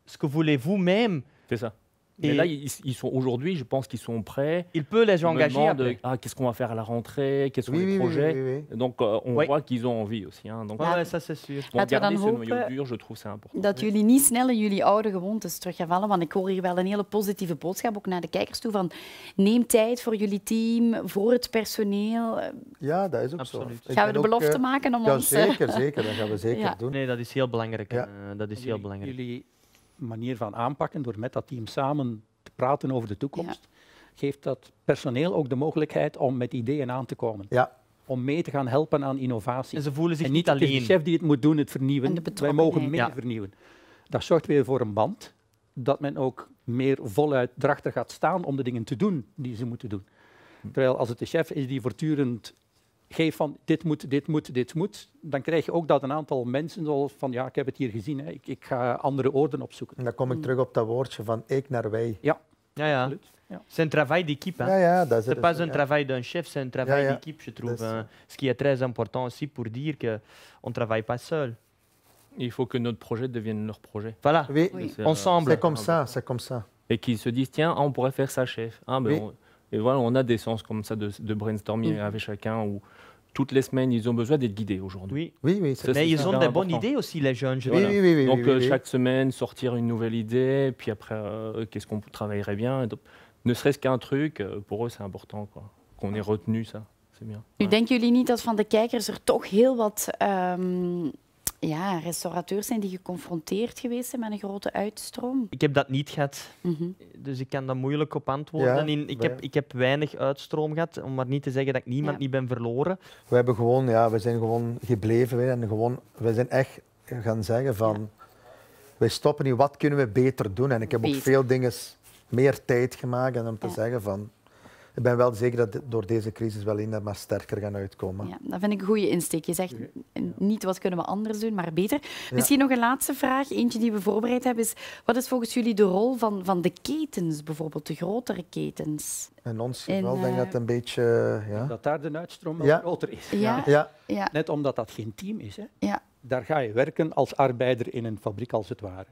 ce que voulez vous-même. C'est ça. Mais et là, ils, ils sont aujourd'hui, je pense qu'ils sont prêts. Il peut les engager. De, ah, qu'est-ce qu'on va faire à la rentrée Quels sont oui, les oui, projets oui, Donc, euh, on voit qu'ils ont envie aussi. Hein. Donc, ah, ouais, ça c'est sûr. Donc, garder ce noyau dur, je trouve c'est important. Dat jullie niet sneller jullie oude gewoontes teruggevallen. want ik hoor hier wel een hele positieve boodschap ook naar de kijkers toe van neem tijd voor jullie team, voor het personeel. Ja, dat is ook Absoluut. zo. Gaan we ben de belofte eh, maken om ja, ons... Ja, eh, zeker, zeker. Dat gaan we zeker ja. doen. Nee, dat is heel belangrijk. Ja. Uh, dat is heel jullie, belangrijk. Jullie manier van aanpakken, door met dat team samen te praten over de toekomst, geeft dat personeel ook de mogelijkheid om met ideeën aan te komen. Ja. Om mee te gaan helpen aan innovatie. En ze voelen zich niet alleen. de chef die het moet doen, het vernieuwen. Wij mogen mee vernieuwen. Dat zorgt weer voor een band dat men ook meer voluit erachter gaat staan om de dingen te doen die ze moeten doen. Hm. Terwijl als het de chef is die voortdurend geef van dit moet, dit moet, dit moet, dan krijg je ook dat een aantal mensen zoals van ja, ik heb het hier gezien, hè, ik, ik ga andere oorden opzoeken. En dan kom ik mm. terug op dat woordje van ik naar wij. Ja, ja, ja. absoluut. C'est un travail d'équipe. Hein. Ja, ja, dat c'est pas un travail d'un chef, c'est un travail d'équipe, je trouve. Hein. Ce qui est très important aussi pour dire que on travaille pas seul. Il faut que notre projet devienne leur projet. Voilà, oui. ensemble. C'est comme ça, c'est comme ça. Et qu'ils se disent tiens, ah, on pourrait faire ça, chef. Hein, ah, mais Et voilà, on a des sens comme ça de, brainstorming mm. avec chacun où toutes les semaines, ils ont besoin d'être guidés aujourd'hui. Oui, oui, oui. mais ils ont des bonnes idées aussi, les jeunes. Donc, euh, chaque semaine, sortir une nouvelle idée, puis après, euh, qu'est-ce qu'on travaillerait bien. ne serait-ce qu'un truc, euh, pour eux, c'est important qu'on ait retenu ça. C'est bien. U ouais. denken jullie niet dat van de kijkers er toch heel wat ehm, ja, restaurateurs zijn die geconfronteerd geweest met een grote uitstroom. Ik heb dat niet gehad, mhm. dus ik kan daar moeilijk op antwoorden. ik, heb, ik heb weinig uitstroom gehad, om maar niet te zeggen dat ik niemand niet ben verloren. We, hebben gewoon, ja, we zijn gewoon gebleven en gewoon, we zijn echt gaan zeggen van... Wij stoppen niet, wat kunnen we beter doen? En ik heb ook veel dingen meer tijd gemaakt en om te zeggen van ik ben wel zeker dat door deze crisis wel in maar sterker gaan uitkomen. Ja, dat vind ik een goede insteek. Je zegt niet wat kunnen we anders doen, maar beter. Misschien nog een laatste vraag, eentje die we voorbereid hebben, is wat is volgens jullie de rol van, van de ketens, bijvoorbeeld de grotere ketens? In ons geval denk ik eh, dat een beetje... Eh, ja. Dat daar de uitstroom ja. groter is. Ja. Ja. Net omdat dat geen team is. Hè. Ja. Daar ga je werken als arbeider in een fabriek, als het ware.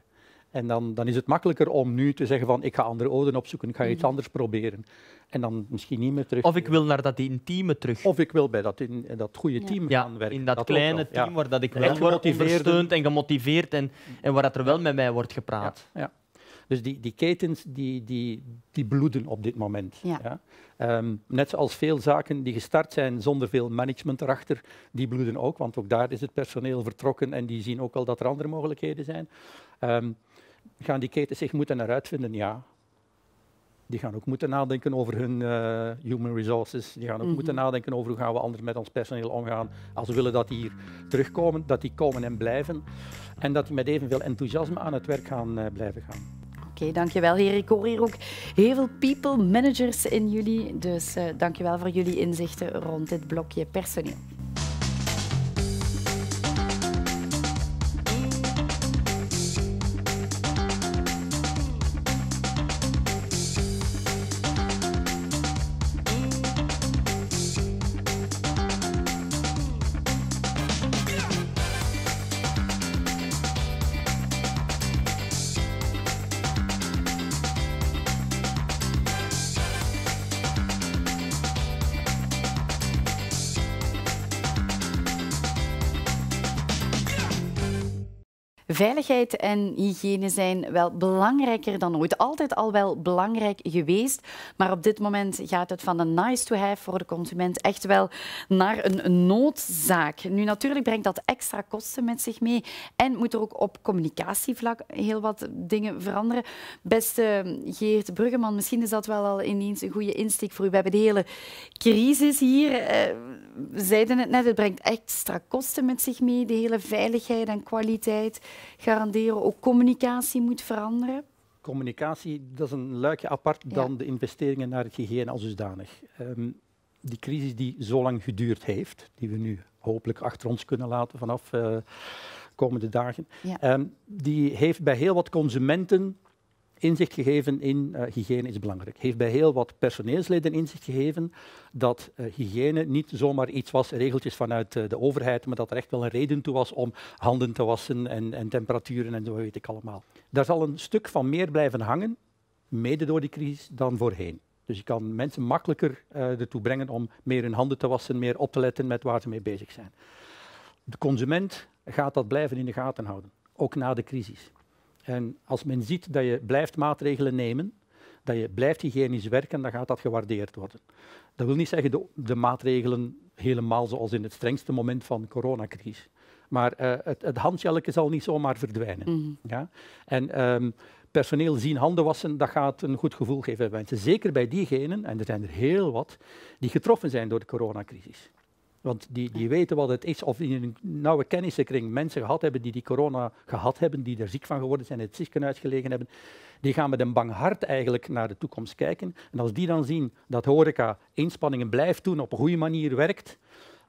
En dan, dan is het makkelijker om nu te zeggen van ik ga andere oden opzoeken, ik ga iets mhm. anders proberen. En dan misschien niet meer terug. Of ik wil naar dat intieme terug. Of ik wil bij dat, in, dat goede team ja. gaan werken. In dat, kleine team waar dat ik wel word ondersteund en gemotiveerd en, en waar dat er wel met mij wordt gepraat. Ja. Dus die, die ketens die, die, die bloeden op dit moment. Ja. Ehm, net zoals veel zaken die gestart zijn zonder veel management erachter, die bloeden ook, want ook daar is het personeel vertrokken en die zien ook wel dat er andere mogelijkheden zijn. Ehm, gaan die ketens zich moeten eruit vinden, ja. Die gaan ook moeten nadenken over hun eh, human resources. Die gaan ook moeten mhm. nadenken over hoe gaan we anders met ons personeel omgaan. Als we willen dat die hier terugkomen, dat die komen en blijven. En dat die met evenveel enthousiasme aan het werk gaan eh, blijven gaan. Oké, dankjewel. Heer, ik hoor hier ook heel veel people managers in jullie. Dus uh, dankjewel voor jullie inzichten rond dit blokje personeel. hotel ¿eh? veiligheid en hygiëne zijn wel belangrijker dan ooit. Altijd al wel belangrijk geweest, maar op dit moment gaat het van een nice to have voor de consument echt wel naar een noodzaak. Nu natuurlijk brengt dat extra kosten met zich mee en moet er ook op communicatievlak heel wat dingen veranderen. Beste Geert Bruggeman, misschien is dat wel al ineens een goede insteek voor u. We hebben de hele crisis hier. Eh, zeiden het net, het brengt extra kosten met zich mee, de hele veiligheid en kwaliteit garanderen ook communicatie moet veranderen? Communicatie, dat is een luikje apart dan de investeringen naar het hygiëne als dusdanig. Ehm, die crisis die zo lang geduurd heeft, die we nu hopelijk achter ons kunnen laten vanaf de eh, komende dagen, ehm, die heeft bij heel wat consumenten inzicht gegeven in eh, hygiëne is belangrijk. Heeft bij heel wat personeelsleden inzicht gegeven dat eh, hygiëne niet zomaar iets was, regeltjes vanuit eh, de overheid, maar dat er echt wel een reden toe was om handen te wassen en, en temperaturen en zo weet ik allemaal. Daar zal een stuk van meer blijven hangen, mede door die crisis, dan voorheen. Dus je kan mensen makkelijker ertoe brengen om meer hun handen te wassen, meer op te letten met waar ze mee bezig zijn. De consument gaat dat blijven in de gaten houden, ook na de crisis. En als men ziet dat je blijft maatregelen nemen, dat je blijft hygiënisch werken, dan gaat dat gewaardeerd worden. Dat wil niet zeggen de, de maatregelen helemaal zoals in het strengste moment van de coronacrisis. Maar eh, het, het zal niet zomaar verdwijnen. Mhm. ja? En ehm, personeel zien handen wassen, dat gaat een goed gevoel geven bij mensen. Zeker bij diegenen, en er zijn er heel wat, die getroffen zijn door de coronacrisis. Want die, die weten wat het is. Of in een nauwe kennissenkring mensen gehad hebben die die corona gehad hebben, die er ziek van geworden zijn, het ziekenhuis gelegen hebben. Die gaan met een bang hart eigenlijk naar de toekomst kijken. En als die dan zien dat horeca inspanningen blijft doen, op een goede manier werkt,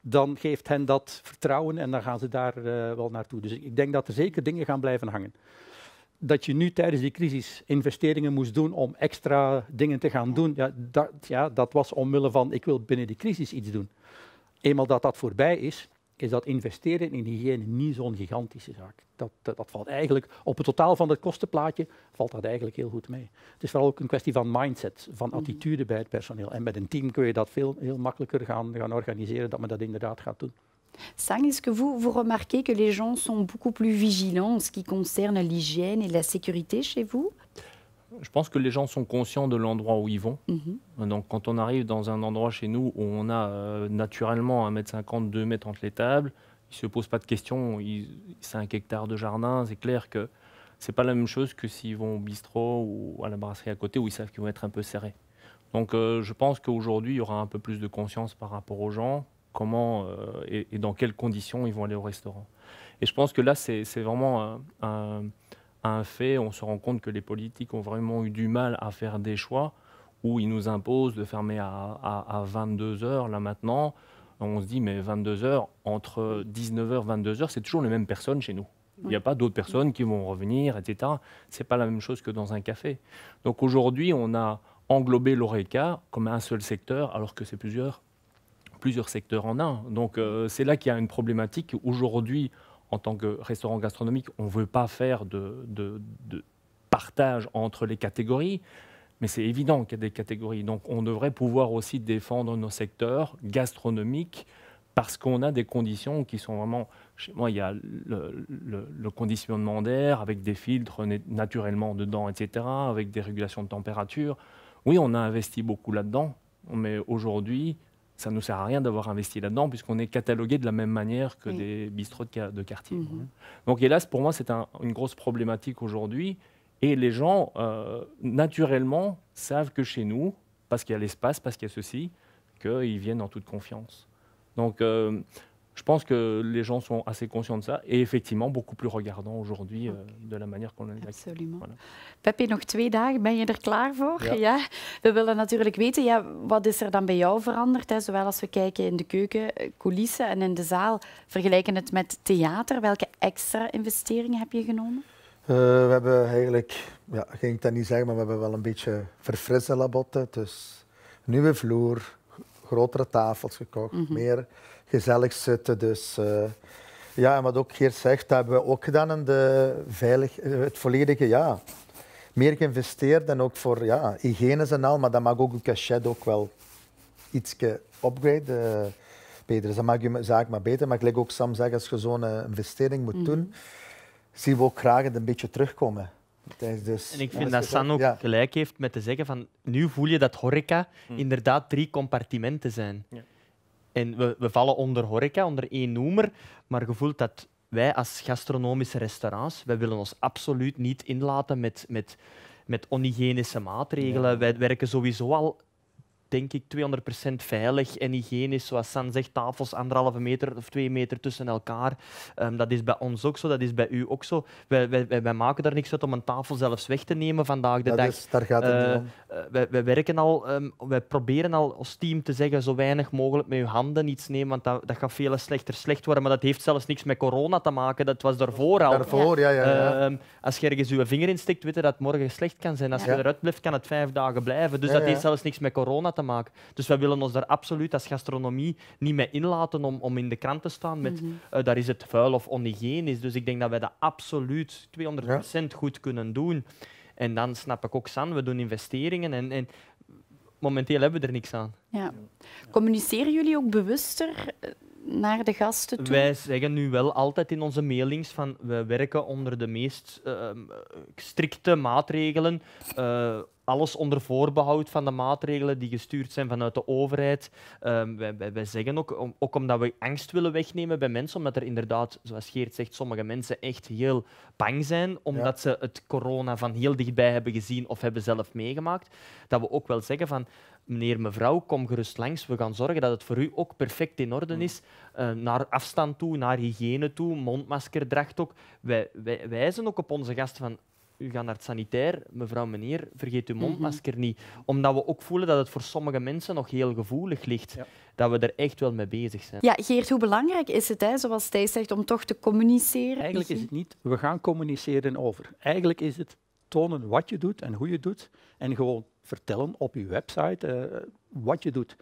dan geeft hen dat vertrouwen en dan gaan ze daar eh, wel naartoe. Dus ik denk dat er zeker dingen gaan blijven hangen. Dat je nu tijdens die crisis investeringen moest doen om extra dingen te gaan doen, ja, dat, ja, dat was omwille van ik wil binnen die crisis iets doen eenmaal dat dat voorbij is, is dat investeren in hygiëne niet zo'n gigantische zaak. Dat, dat, valt eigenlijk, op het totaal van het kostenplaatje, valt dat eigenlijk heel goed mee. Het is vooral ook een kwestie van mindset, van mhm. attitude bij het personeel. En met een team kun je dat veel heel makkelijker gaan, gaan organiseren, dat men dat inderdaad gaat doen. Sang, est-ce que vous, vous remarquez que les gens sont beaucoup plus vigilants en ce qui concerne l'hygiène et la sécurité chez vous je pense que les gens sont conscients de l'endroit où ils vont. Mhm. Donc, quand on arrive dans un endroit chez nous où on a euh, naturellement 1m50, 2 m entre les tables, ils ne se posent pas de questions. C'est un hectare de jardin, c'est clair que c'est pas la même chose que s'ils vont au bistrot ou à la brasserie à côté où ils savent qu'ils vont être un peu serrés. Donc, euh, je pense qu'aujourd'hui, il y aura un peu plus de conscience par rapport aux gens, comment euh, et, dans quelles conditions ils vont aller au restaurant. Et je pense que là, c'est vraiment un fait, on se rend compte que les politiques ont vraiment eu du mal à faire des choix où ils nous imposent de fermer à, 22 heures là maintenant. On se dit, mais 22 heures, entre 19h et 22 h c'est toujours les mêmes personnes chez nous. Il n'y a pas d'autres personnes qui vont revenir, etc. C'est pas la même chose que dans un café. Donc aujourd'hui, on a englobé l'ORECA comme un seul secteur, alors que c'est plusieurs, plusieurs secteurs en un. Donc euh, c'est là qu'il y a une problématique. Aujourd'hui, en tant que restaurant gastronomique, on ne veut pas faire de, partage entre les catégories, mais c'est évident qu'il y a des catégories. Donc on devrait pouvoir aussi défendre nos secteurs gastronomiques parce qu'on a des conditions qui sont vraiment... Chez moi, il y a le, le conditionnement d'air avec des filtres naturellement dedans, etc., avec des régulations de température. Oui, on a investi beaucoup là-dedans, mais aujourd'hui, ça ne nous sert à rien d'avoir investi là-dedans puisqu'on est catalogué de la même manière que des bistrots de, quartier. Mhm. Donc hélas, pour moi, c'est une grosse problématique aujourd'hui. Et les gens, euh, naturellement, savent que chez nous, parce qu'il y a l'espace, parce qu'il y a ceci, qu'ils viennent en toute confiance. Donc euh, je pense que les gens sont assez conscients de ça et effectivement beaucoup plus regardants aujourd'hui euh, de la manier kon het Absoluut. Voilà. nog twee dagen. Ben je er klaar voor? Ja. We willen natuurlijk weten, ja, wat is er dan bij jou veranderd? Hè? Zowel als we kijken in de keuken, eh, coulissen en in de zaal. Vergelijken het met theater. Welke extra investeringen heb je genomen? Eh, we hebben eigenlijk, ja, ging ik dat niet zeggen, maar we hebben wel een beetje verfrisse labotten. Dus nieuwe vloer, grotere tafels gekocht, mhm. meer gezellig zitten. Dus, eh, ja, en wat ook Geert zegt, dat hebben we ook gedaan in de veilig, eh, het volledige ja Meer geïnvesteerd en ook voor ja, hygiënes en al, maar dat mag ook uw cachet ook wel iets upgraden. Eh, Peter, dus dat maakt je zaak maar beter. Maar ik leg ook Sam zeggen, als je zo'n investering moet mhm. doen, mm. zien we ook graag het een beetje terugkomen. Dus, en ik vind dat San ook gelijk heeft met te zeggen van nu voel je dat horeca mhm. inderdaad drie compartimenten zijn. Ja. En we, vallen onder horeca, onder één noemer, maar gevoeld dat wij als gastronomische restaurants, wij willen ons absoluut niet inlaten met, met, met onhygiënische maatregelen. Wij werken sowieso al denk ik, 200% veilig en hygiënisch. Zoals San zegt, tafels anderhalve meter of twee meter tussen elkaar. Ehm, dat is bij ons ook zo, dat is bij u ook zo. Wij, wij, wij maken daar niks uit om een tafel zelfs weg te nemen vandaag de dat dag. Is, daar gaat het eh, eh, wij, wij, werken al, um, wij proberen al als team te zeggen zo weinig mogelijk met uw handen iets nemen, want dat, dat gaat veel slechter slecht worden. Maar dat heeft zelfs niks met corona te maken, dat was daarvoor al. Daarvoor, ja, ja. ja, ehm, als je ergens je vinger instikt, weet je dat het morgen slecht kan zijn. Als je eruit blijft, kan het vijf dagen blijven. Dus dat heeft zelfs niks met corona dus wij willen ons daar absoluut als gastronomie niet mee inlaten om, om in de krant te staan met mhm. eh, daar is het vuil of onhygiënisch. Dus ik denk dat wij dat absoluut 200% goed kunnen doen. En dan snap ik ook, San, we doen investeringen en, en momenteel hebben we er niks aan. Ja. Communiceren jullie ook bewuster eh, naar de gasten toe? Wij zeggen nu wel altijd in onze mailings van we werken onder de meest eh, ehm, strikte maatregelen. Eh, alles onder voorbehoud van de maatregelen die gestuurd zijn vanuit de overheid. Ehm, wij, wij, zeggen ook, ook omdat we angst willen wegnemen bij mensen, omdat er inderdaad, zoals Geert zegt, sommige mensen echt heel bang zijn, omdat ze het corona van heel dichtbij hebben gezien of hebben zelf meegemaakt, dat we ook wel zeggen van meneer, mevrouw, kom gerust langs. We gaan zorgen dat het voor u ook perfect in orde mm. is. Eh, naar afstand toe, naar hygiëne toe, mondmaskerdracht ook. Wij, wijzen ook op onze gast van... U gaat naar het sanitair, mevrouw, meneer, vergeet uw mhm. mondmasker niet. Omdat we ook voelen dat het voor sommige mensen nog heel gevoelig ligt. Dat we er echt wel mee bezig zijn. Ja, Geert, hoe belangrijk is het, hè, zoals Thijs zegt, om toch te communiceren? Eigenlijk is het niet, we gaan communiceren over. Eigenlijk is het tonen wat je doet en hoe je doet. En gewoon vertellen op je website eh, wat je doet,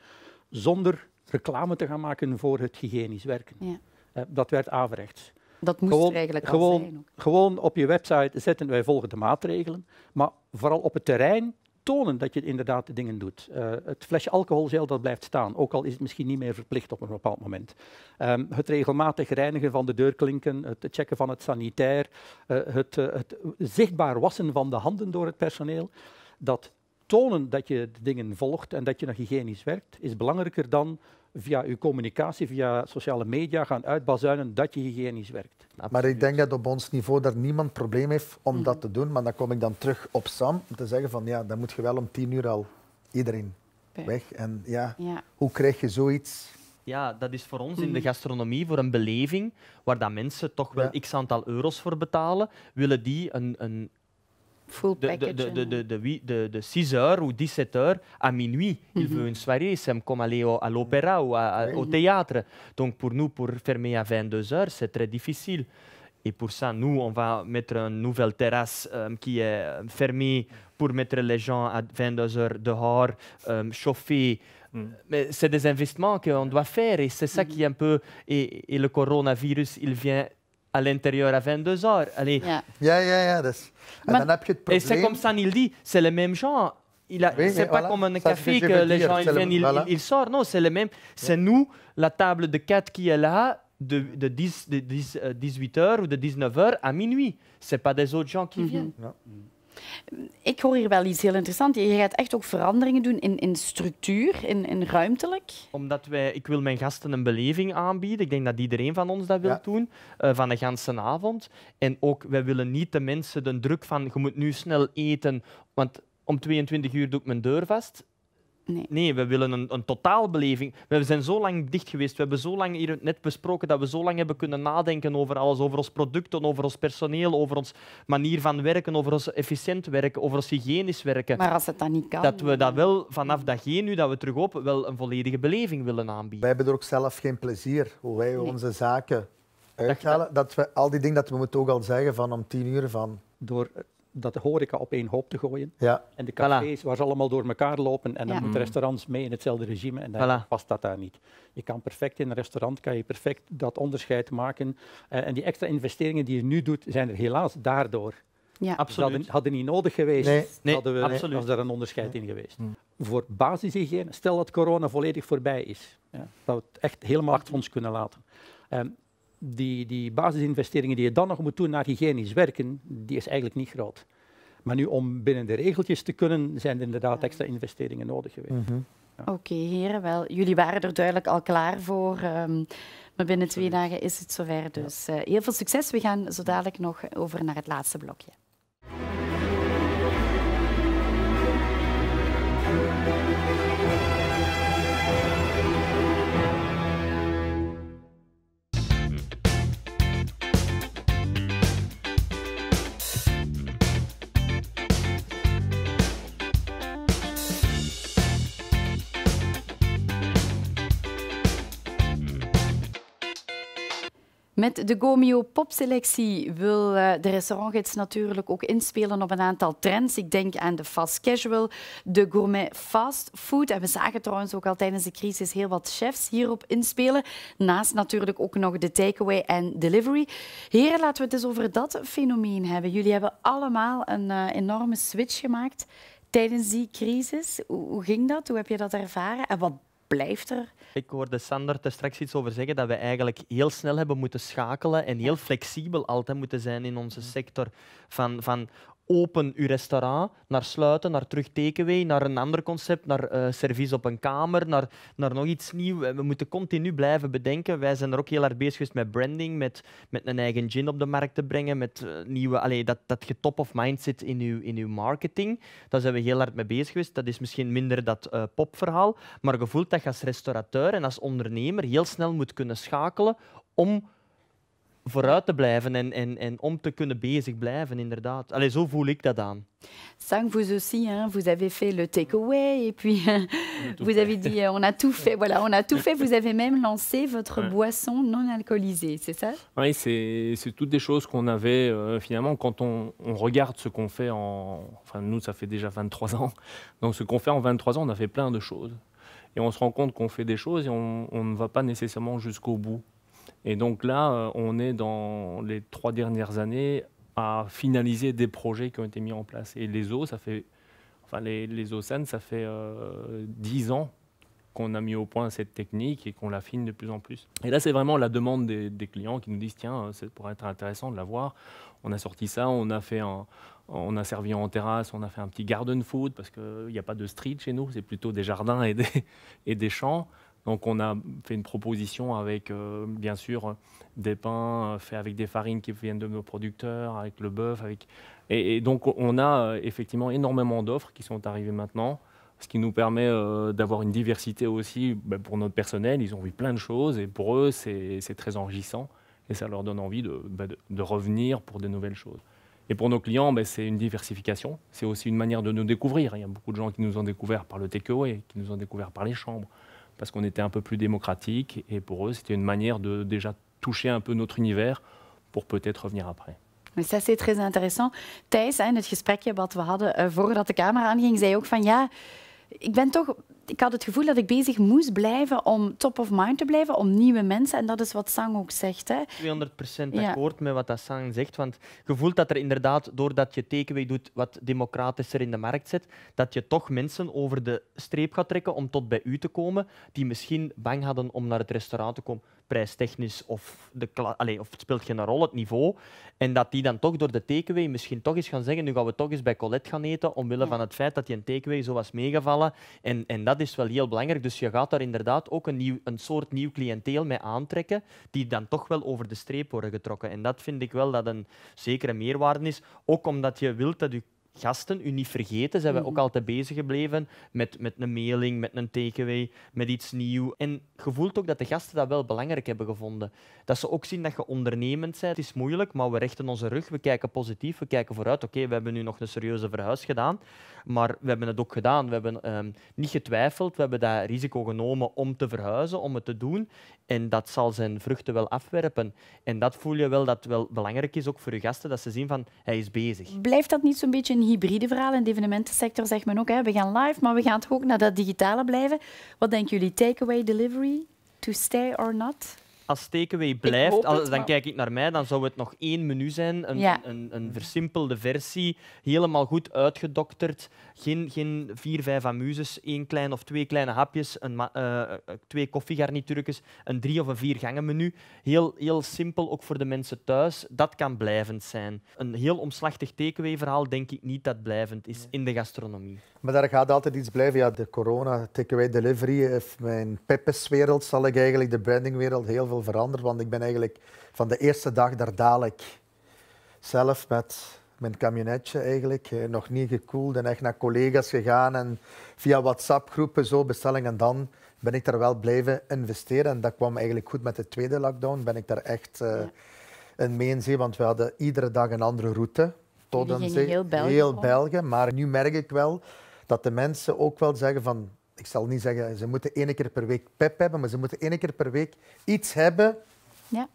zonder reclame te gaan maken voor het hygiënisch werken. Ja. Eh, dat werd averechts. Dat moest eigenlijk gewoon, zijn ook. Gewoon op je website zetten wij volgen de maatregelen, maar vooral op het terrein tonen dat je inderdaad de dingen doet. Uh, het flesje alcoholgel dat blijft staan, ook al is het misschien niet meer verplicht op een bepaald moment. Ehm, het regelmatig reinigen van de deurklinken, het checken van het sanitair, het, het zichtbaar wassen van de handen door het personeel. Dat tonen dat je de dingen volgt en dat je nog hygiënisch werkt, is belangrijker dan via je communicatie, via sociale media gaan uitbazuinen dat je hygiënisch werkt. Maar ik denk dat op ons niveau daar niemand probleem heeft om dat te doen. Maar dan kom ik dan terug op Sam om te zeggen van ja, dan moet je wel om tien uur al iedereen weg. En ja, hoe krijg je zoiets ja, dat is voor ons in de mhm. gastronomie, voor een beleving, waar dat mensen toch wel x aantal euro's voor betalen, willen die een, een, de, 6 heures ou 17 heures à minuit. Il mhm. veut une soirée, c'est comme aller à l'opéra ou au théâtre. Donc pour nous, pour fermer à 22 heures, c'est très difficile. Et pour ça, nous, on va mettre une nouvelle terrasse euh, qui est euh, fermée pour mettre les gens à 22 heures dehors, euh, chauffer. Mm. Mais c'est des investissements qu'on doit faire et c'est ça mhm. qui est un peu... Et, et, le coronavirus, il vient à l'intérieur à 22 heures. Allez. Et c'est comme ça, il dit, c'est les mêmes gens. Il a, pas comme un café que, les gens viennent, ils, sortent. Non, c'est les mêmes. C'est nous, la table de 4 qui est là, de, 10, 18 h ou de 19 h à minuit. C'est pas des autres gens qui mm-hmm. viennent. Mm. Ik hoor hier wel iets heel interessants. Je gaat echt ook veranderingen doen in, in structuur, in, in ruimtelijk. Omdat wij, ik wil mijn gasten een beleving aanbieden. Ik denk dat iedereen van ons dat wil doen, eh, van de ganse avond. En ook, wij willen niet de mensen de druk van je moet nu snel eten, want om 22 uur doe ik mijn deur vast Nee. nee. we willen een, een, totaalbeleving. We zijn zo lang dicht geweest, we hebben zo lang hier net besproken dat we zo lang hebben kunnen nadenken over alles, over ons producten, over ons personeel, over ons manier van werken, over ons efficiënt werken, over ons hygiënisch werken. Maar als het dan niet kan... Dat we dat wel vanaf dat geen nu dat we terug op, wel een volledige beleving willen aanbieden. Wij hebben er ook zelf geen plezier, hoe wij onze zaken uithalen. Dat, dat we, al die dingen dat we moeten ook al zeggen van om tien uur van... Door dat de horeca op één hoop te gooien. Ja. En de cafés, waar ze allemaal door elkaar lopen. En dan moeten mm. restaurants mee in hetzelfde regime. En dan past dat daar niet. Je kan perfect in een restaurant kan je perfect dat onderscheid maken. Eh, en die extra investeringen die je nu doet, zijn er helaas daardoor. Ja. Absoluut. Hadden, niet nodig geweest, nee. hadden we, was daar een onderscheid in geweest. Mm. Voor basishygiëne, stel dat corona volledig voorbij is. Ja, dat we het echt helemaal achter ons kunnen laten. Ehm, die, basisinvesteringen die je dan nog moet doen naar hygiënisch werken, die is eigenlijk niet groot. Maar nu om binnen de regeltjes te kunnen, zijn er inderdaad extra investeringen nodig geweest. Mhm. Oké, heren, wel, jullie waren er duidelijk al klaar voor. Ehm, maar binnen twee dagen is het zover. Dus eh, heel veel succes. We gaan zo dadelijk nog over naar het laatste blokje. Met de Gomio popselectie wil eh, de restaurantgids natuurlijk ook inspelen op een aantal trends. Ik denk aan de fast casual, de gourmet fast food. En we zagen trouwens ook al tijdens de crisis heel wat chefs hierop inspelen. Naast natuurlijk ook nog de takeaway en delivery. Heren, laten we het eens over dat fenomeen hebben. Jullie hebben allemaal een eh, enorme switch gemaakt tijdens die crisis. Hoe, hoe ging dat? Hoe heb je dat ervaren? En wat blijft er. Ik hoorde Sander er straks iets over zeggen dat we eigenlijk heel snel hebben moeten schakelen en heel flexibel altijd moeten zijn in onze sector. Van, van open uw restaurant, naar sluiten, naar terug takeaway, naar een ander concept, naar uh, eh, service op een kamer, naar, naar nog iets nieuws. We moeten continu blijven bedenken. Wij zijn er ook heel hard bezig geweest met branding, met, met een eigen gin op de markt te brengen, met eh, nieuwe, allee, dat, dat je top of mind zit in uw, in uw marketing. Daar zijn we heel hard mee bezig geweest. Dat is misschien minder dat eh, popverhaal, maar voelt dat je als restaurateur en als ondernemer heel snel moet kunnen schakelen om vooruit en, en, en vous aussi, hein. vous avez fait le takeaway et puis euh, vous avez dit euh, on a tout fait, voilà, on a tout fait. Vous avez même lancé votre boisson non alcoolisée, c'est ça Oui, c'est toutes des choses qu'on avait euh, finalement quand on, regarde ce qu'on fait en. Enfin, nous, ça fait déjà 23 ans. Donc, ce qu'on fait en 23 ans, on a fait plein de choses. Et on se rend compte qu'on fait des choses et on ne va pas nécessairement jusqu'au bout. Et donc là, euh, on est dans les trois dernières années à finaliser des projets qui ont été mis en place. Et les eaux, ça fait, enfin les, les saines, ça fait euh, dix ans qu'on a mis au point cette technique et qu'on l'affine de plus en plus. Et là, c'est vraiment la demande des, clients qui nous disent tiens, euh, ça pourrait être intéressant de l'avoir. On a sorti ça, on a fait on a servi en terrasse, on a fait un petit garden food parce qu'il n'y a pas de street chez nous, c'est plutôt des jardins et des, et des champs. Donc on a fait une proposition avec, euh, bien sûr, des pains euh, faits avec des farines qui viennent de nos producteurs, avec le bœuf. Avec... Et, donc on a euh, effectivement énormément d'offres qui sont arrivées maintenant, ce qui nous permet d'avoir une diversité aussi ben, pour notre personnel. Ils ont vu plein de choses et pour eux, c'est très enrichissant et ça leur donne envie de, ben, revenir pour de nouvelles choses. Et pour nos clients, ben, c'est une diversification. C'est aussi une manière de nous découvrir. Il y a beaucoup de gens qui nous ont découverts par le takeaway, qui nous ont découverts par les chambres parce qu'on était un peu plus démocratique. Et pour eux, c'était une manière de déjà toucher un peu notre univers pour peut-être revenir après. Mais ça, c'est très intéressant. Thijs, que het gesprekje wat we hadden eh, voordat de camera aanging, zei ook van ja, ik ben toch ik had het gevoel dat ik bezig moest blijven om top of mind te blijven, om nieuwe mensen. En dat is wat Sang ook zegt. Hè. 200% akkoord met wat dat Sang zegt. Want je voelt dat er inderdaad, doordat je takeaway doet wat democratischer in de markt zit, dat je toch mensen over de streep gaat trekken om tot bij u te komen, die misschien bang hadden om naar het restaurant te komen prijstechnisch of, de Allee, of het speelt geen rol, het niveau. En dat die dan toch door de takeaway misschien toch eens gaan zeggen, nu gaan we toch eens bij Colette gaan eten, omwille van het feit dat die een takeaway zo was meegevallen. En, en dat is wel heel belangrijk. Dus je gaat daar inderdaad ook een, nieuw, een soort nieuw cliënteel mee aantrekken, die dan toch wel over de streep worden getrokken. En dat vind ik wel dat een zekere meerwaarde is. Ook omdat je wilt dat je gasten, u niet vergeten, zijn we mhm. ook altijd bezig gebleven met, met een mailing, met een takeaway, met iets nieuws. En je voelt ook dat de gasten dat wel belangrijk hebben gevonden. Dat ze ook zien dat je ondernemend bent. Het is moeilijk, maar we rechten onze rug, we kijken positief, we kijken vooruit. Oké, we hebben nu nog een serieuze verhuis gedaan, maar we hebben het ook gedaan. We hebben ehm, niet getwijfeld, we hebben dat risico genomen om te verhuizen, om het te doen. En dat zal zijn vruchten wel afwerpen. En dat voel je wel dat wel belangrijk is ook voor je gasten, dat ze zien van hij is bezig. Blijft dat niet zo'n beetje hybride verhaal. In de evenementensector zegt men ook, hè, we gaan live, maar we gaan toch ook naar dat digitale blijven. Wat denken jullie? Takeaway delivery, to stay or not? als Takeaway blijft, dan kijk ik naar mij, dan zou het nog één menu zijn. Een, een, een versimpelde versie, helemaal goed uitgedokterd. Geen, geen vier, vijf amuses, één klein of twee kleine hapjes, een, uh, twee koffiegarnituurtjes, een drie- of een viergangen menu. Heel, heel simpel, ook voor de mensen thuis. Dat kan blijvend zijn. Een heel omslachtig takeaway-verhaal denk ik niet dat blijvend is in de gastronomie. Maar daar gaat altijd iets blijven. Ja, de corona, takeaway delivery, eh, mijn Peppes-wereld, zal ik eigenlijk, de brandingwereld, heel veel veel veranderd, want ik ben eigenlijk van de eerste dag daar dadelijk zelf met mijn camionetje eigenlijk, eh, nog niet gekoeld en echt naar collega's gegaan en via WhatsApp-groepen zo bestellingen en dan ben ik daar wel blijven investeren. En dat kwam eigenlijk goed met de tweede lockdown, ben ik daar echt eh, een in meenzee, want we hadden iedere dag een andere route. Tot een heel België. Heel België maar nu merk ik wel dat de mensen ook wel zeggen van ik zal niet zeggen, ze moeten één keer per week pep hebben, maar ze moeten één keer per week iets hebben. Ja.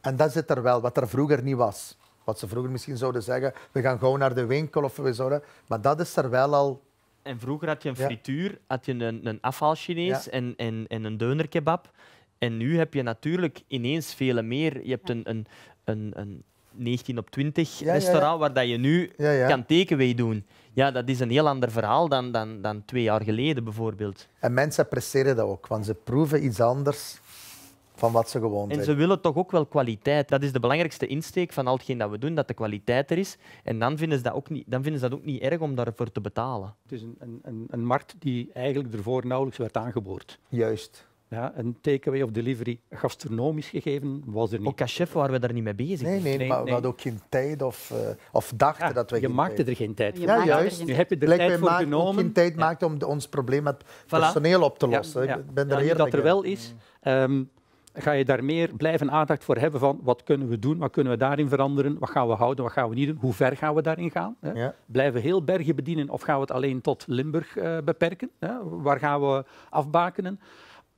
En dat zit er wel, wat er vroeger niet was. Wat ze vroeger misschien zouden zeggen, we gaan gewoon naar de winkel of we zouden... Maar dat is er wel al en vroeger had je een frituur, had je een, een afhaal-Chinees en, en, en een deunerkebab. En nu heb je natuurlijk ineens vele meer. Je hebt een, een, een, een 19 op 20 restaurant, waar dat je nu kan tekenwee doen. Ja, dat is een heel ander verhaal dan, dan, dan twee jaar geleden bijvoorbeeld. En mensen presteren dat ook, want ze proeven iets anders van wat ze gewoon zijn. En ze willen toch ook wel kwaliteit. Dat is de belangrijkste insteek van al hetgeen dat we doen, dat de kwaliteit er is. En dan vinden ze dat ook niet, dan vinden ze dat ook niet erg om daarvoor te betalen. Het is een, een, een markt die eigenlijk ervoor nauwelijks werd aangeboord. Juist. Ja, een takeaway of delivery gastronomisch gegeven was er niet. Ook als chef waren we daar niet mee bezig. Nee, nee, maar we hadden ook geen tijd of, eh, of dachten ah, dat we. Je maakte er geen tijd voor. Ja, juist. Nu heb je er Lijkt tijd voor genomen. geen tijd om ons probleem met personeel op te lossen. Ik ben er eerlijk Dat er wel is. Ehm, ga je daar meer blijven aandacht voor hebben van wat kunnen we doen, wat kunnen we daarin veranderen, wat gaan we houden, wat gaan we niet doen, hoe ver gaan we daarin gaan. Ja. Blijven we heel Bergen bedienen of gaan we het alleen tot Limburg eh, beperken? Hè? Waar gaan we afbakenen?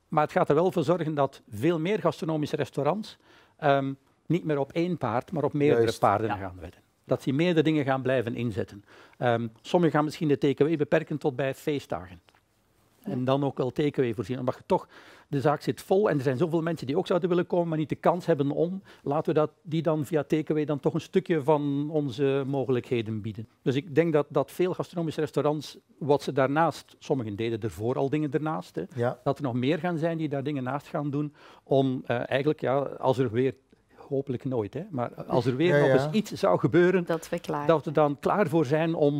Maar het gaat er wel voor zorgen dat veel meer gastronomische restaurants ehm, niet meer op één paard, maar op meerdere paarden gaan wedden. Dat ze meerdere dingen gaan blijven inzetten. Ehm, sommigen gaan misschien de TKW beperken tot bij feestdagen. En dan ook wel TKW voorzien, omdat je toch de zaak zit vol en er zijn zoveel mensen die ook zouden willen komen, maar niet de kans hebben om. Laten we dat, die dan via TKW dan toch een stukje van onze mogelijkheden bieden. Dus ik denk dat, dat veel gastronomische restaurants, wat ze daarnaast, sommigen deden ervoor al dingen ernaast, hè, ja. dat er nog meer gaan zijn die daar dingen naast gaan doen, om eh, eigenlijk, ja, als er weer hopelijk nooit. Hè. Maar als er weer nog eens iets zou gebeuren, dat we, klaar, dat we dan klaar voor zijn om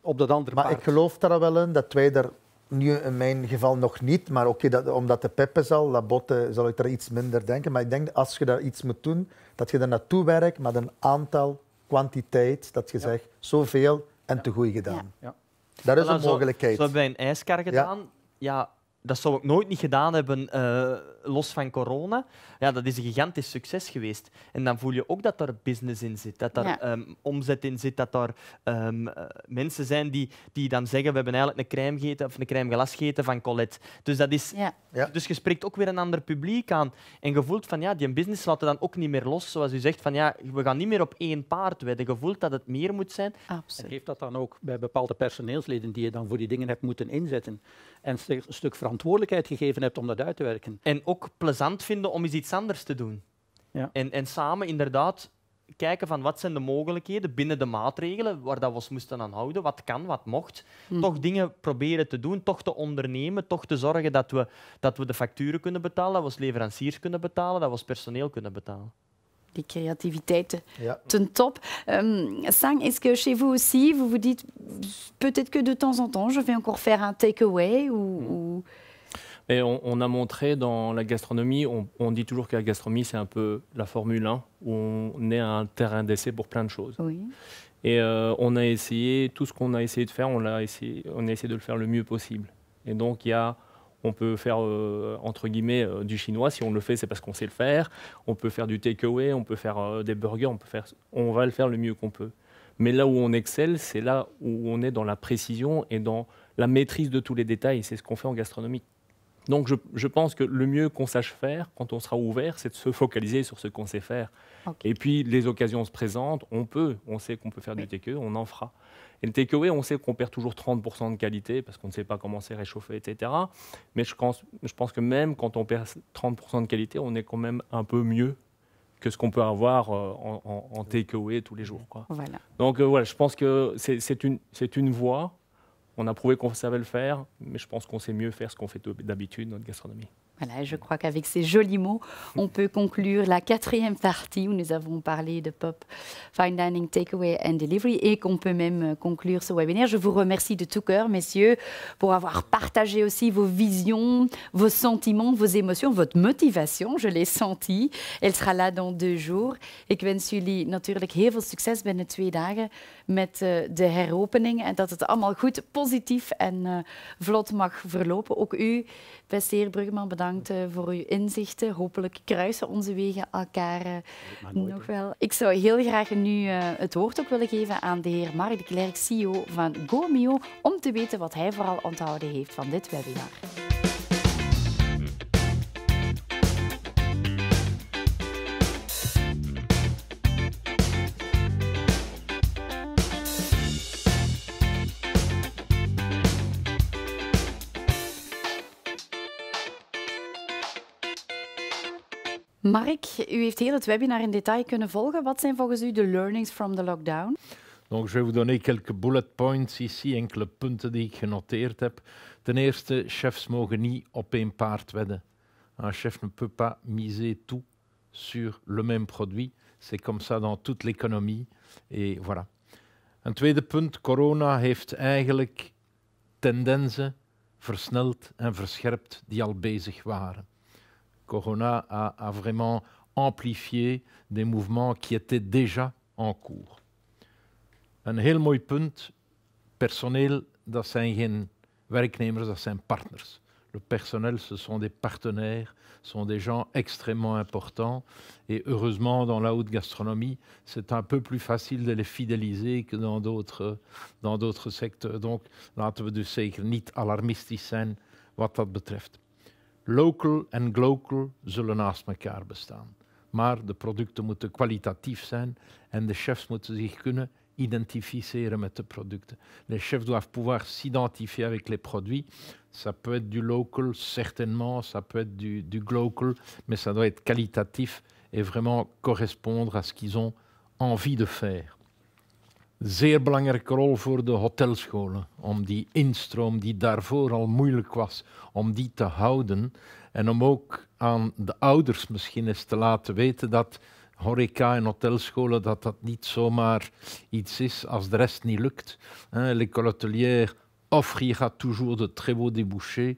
op dat andere Maar ik geloof daar wel in dat wij er nu in mijn geval nog niet, maar oké, omdat de peppen zal, dat botte, zal ik daar iets minder denken. Maar ik denk als je daar iets moet doen, dat je daar naartoe werkt met een aantal, kwantiteit, dat je zegt zoveel en te goed gedaan. Ja. Dat is een mogelijkheid. Zo, hebben wij een ijskar gedaan. Ja dat zou ik nooit niet gedaan hebben, eh, los van corona. Ja, dat is een gigantisch succes geweest. En dan voel je ook dat daar business in zit, dat daar ehm, omzet in zit, dat daar ehm, eh, mensen zijn die, die dan zeggen, we hebben eigenlijk een crème gegeten of een crème glas gegeten van Colette. Dus, dat is, ja. dus je spreekt ook weer een ander publiek aan. En je voelt van, ja, die business laten dan ook niet meer los. Zoals u zegt, van ja, we gaan niet meer op één paard wedden. Je voelt dat het meer moet zijn. En geeft dat dan ook bij bepaalde personeelsleden die je dan voor die dingen hebt moeten inzetten? En een stuk verantwoordelijkheid verantwoordelijkheid gegeven hebt om dat uit te werken. En ook plezant vinden om eens iets anders te doen. Ja. En, en samen inderdaad kijken van wat zijn de mogelijkheden binnen de maatregelen waar dat we ons moesten aan houden, wat kan, wat mocht. Hm. Toch dingen proberen te doen, toch te ondernemen, toch te zorgen dat we, dat we de facturen kunnen betalen, dat we als leveranciers kunnen betalen, dat we ons personeel kunnen betalen. die creativiteiten ten top. Ehm, Sang, is que chez vous aussi, vous vous dites peut-être que de temps en temps, je vais encore faire un takeaway ou... Hm. on, a montré dans la gastronomie, on, dit toujours que la gastronomie, c'est un peu la Formule 1, où on est un terrain d'essai pour plein de choses. Et euh, on a essayé, tout ce qu'on a essayé de faire, on, a essayé, de le faire le mieux possible. Et donc, il y a, on peut faire, euh, entre guillemets, euh, du chinois. Si on le fait, c'est parce qu'on sait le faire. On peut faire du takeaway, on peut faire des burgers, on, peut faire, on va le faire le mieux qu'on peut. Mais là où on excelle, c'est là où on est dans la précision et dans la maîtrise de tous les détails. C'est ce qu'on fait en gastronomie. Donc je, pense que le mieux qu'on sache faire quand on sera ouvert, c'est de se focaliser sur ce qu'on sait faire. Et puis les occasions se présentent, on peut, on sait qu'on peut faire du TQE, on en fera. Et le TKE on sait qu'on perd toujours 30% de qualité parce qu'on ne sait pas comment c'est réchauffé, etc. Mais je pense, que même quand on perd 30% de qualité, on est quand même un peu mieux que ce qu'on peut avoir euh, en, en, tous les jours. Donc euh, voilà, je pense que c'est une, une voie on a prouvé qu'on savait le faire, mais je pense qu'on sait mieux faire ce qu'on fait d'habitude, notre gastronomie. Voilà, je crois qu'avec ces jolis mots, on peut conclure la quatrième partie où nous avons parlé de pop, fine dining, takeaway and delivery et qu'on peut même conclure ce webinaire. Je vous remercie de tout cœur, messieurs, pour avoir partagé aussi vos visions, vos sentiments, vos émotions, votre motivation. Je l'ai sentie. Elle sera là dans deux jours. Ik wens jullie natuurlijk heel veel succes binnen twee dagen met eh, de heropening en dat het allemaal goed, positief en eh, vlot mag verlopen. Ook u, Beste heer Brugman, bedankt eh, voor uw inzichten. Hopelijk kruisen onze wegen elkaar eh, nog wel. Ik zou heel graag nu eh, het woord ook willen geven aan de heer Mark de Klerk, CEO van GoMio, om te weten wat hij vooral onthouden heeft van dit webinar. Mark, u heeft heel het webinar in detail kunnen volgen. Wat zijn volgens u de learnings from the lockdown? Donc, je vais vous donner quelques bullet points ici, enkele punten die ik genoteerd heb. Ten eerste, chefs mogen niet op één paard wedden. Un chef ne peut pas miser tout sur le même produit. C'est comme ça dans toute l'économie. Et voilà. Een tweede punt, corona heeft eigenlijk tendensen versneld en verscherpt die al bezig waren. Corona a, vraiment amplifié des mouvements qui étaient déjà en cours. Un heel mooi punt. Personeel, dat zijn geen werknemers, dat zijn partners. Le personnel, ce sont des partenaires, ce sont des gens extrêmement importants. Et heureusement, dans la haute gastronomie, c'est un peu plus facile de les fidéliser que dans d'autres, dans d'autres secteurs. Donc, laten we dus zeker niet alarmistisch zijn wat dat betreft. Local et « global zullen naast elkaar bestaan. Maar de producten moeten kwalitatief zijn en chefs moeten zich kunnen les producten. Les chefs doivent pouvoir s'identifier avec les produits. Ça peut être du local, certainement, ça peut être du, du global, mais ça doit être qualitatif et vraiment correspondre à ce qu'ils ont envie de faire. zeer belangrijke rol voor de hotelscholen. Om die instroom die daarvoor al moeilijk was, om die te houden. En om ook aan de ouders misschien eens te laten weten dat horeca en hotelscholen, dat dat niet zomaar iets is als de rest niet lukt. L'école hotelière offrira toujours de très beaux débouchés.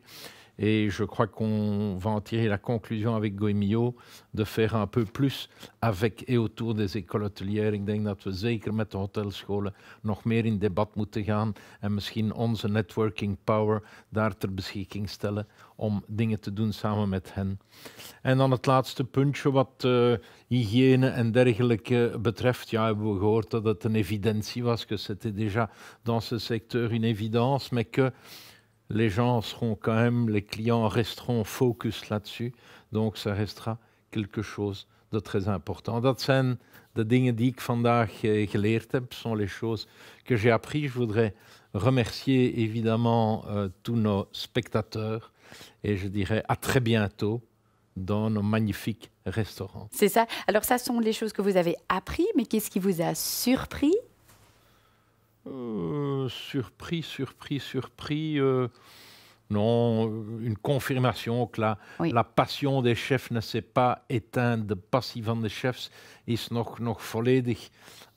Et je crois qu'on va en tirer la conclusion avec Goemio de faire un peu plus avec et autour des écoles hôtelières. Ik denk dat we zeker met de hotelscholen nog meer in debat moeten gaan en misschien onze networking power daar ter beschikking stellen om dingen te doen samen met hen. En dan het laatste puntje wat uh, hygiëne en dergelijke betreft. Ja, we hebben gehoord dat het een evidentie was, que c'était déjà dans ce secteur une évidence, mais que les gens seront quand même, les clients resteront focus là-dessus. Donc ça restera quelque chose de très important. Dat zijn de dingen die vandaag eh, geleerd sont les choses que j'ai appris. Je voudrais remercier évidemment euh, tous nos spectateurs et je dirais à très bientôt dans nos magnifiques restaurants. C'est ça. Alors ça sont les choses que vous avez appris, mais qu'est-ce qui vous a surpris surpris, euh, surpris, surpris. Euh, non, euh, une confirmation la, passion des chefs ne s'est pas éteinte. De passie van de chefs is nog, nog volledig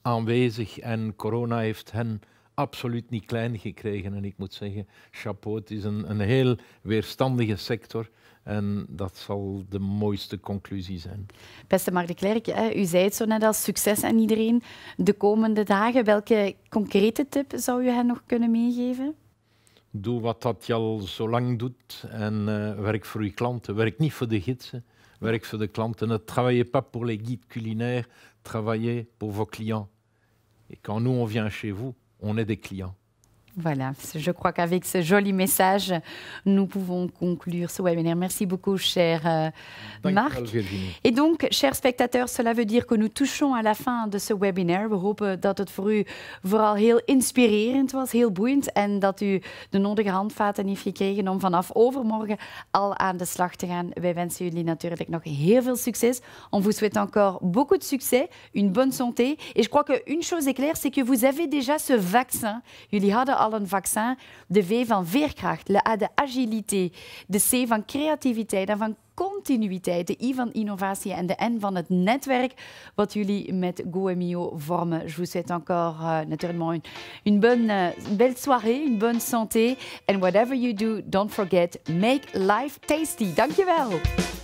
aanwezig. En corona heeft hen absoluut niet klein gekregen. En ik moet zeggen, chapeau, het is een, een heel weerstandige sector. En dat zal de mooiste conclusie zijn. Beste Mark de Klerk, hè, u zei het zo net als succes aan iedereen de komende dagen. Welke concrete tip zou u hen nog kunnen meegeven? Doe wat dat je al zo lang doet en eh, werk voor je klanten. Werk niet voor de gidsen, werk voor de klanten. Ne travaillez pas pour les guides culinaires, travaillez pour vos clients. Et quand nous on vient chez vous, on est des clients. Voilà, je crois qu'avec ce joli message, nous pouvons conclure ce webinaire. Merci beaucoup, cher euh, Marc. Et donc, chers spectateurs, cela veut dire que nous touchons à la fin de ce webinaire. We hopen euh, dat het voor u vooral heel inspirerend was, heel boeiend. En dat u de nodige handvaten heeft gekregen om vanaf overmorgen al aan de slag te gaan. Wij wensen jullie natuurlijk nog heel veel succes. On vous souhaite encore beaucoup de succès, une bonne santé. Et je crois qu'une chose est claire, c'est que vous avez déjà ce vaccin. Jullie hadden al al een vaccin. De V van veerkracht, de A de agilité, de C van creativiteit en van continuïteit, de I van innovatie en de N van het netwerk, wat jullie met Goemio vormen. Je vous souhaite encore uh, naturellement une, une bonne euh, belle soirée, une bonne santé. And whatever you do, don't forget, make life tasty. Dankjewel.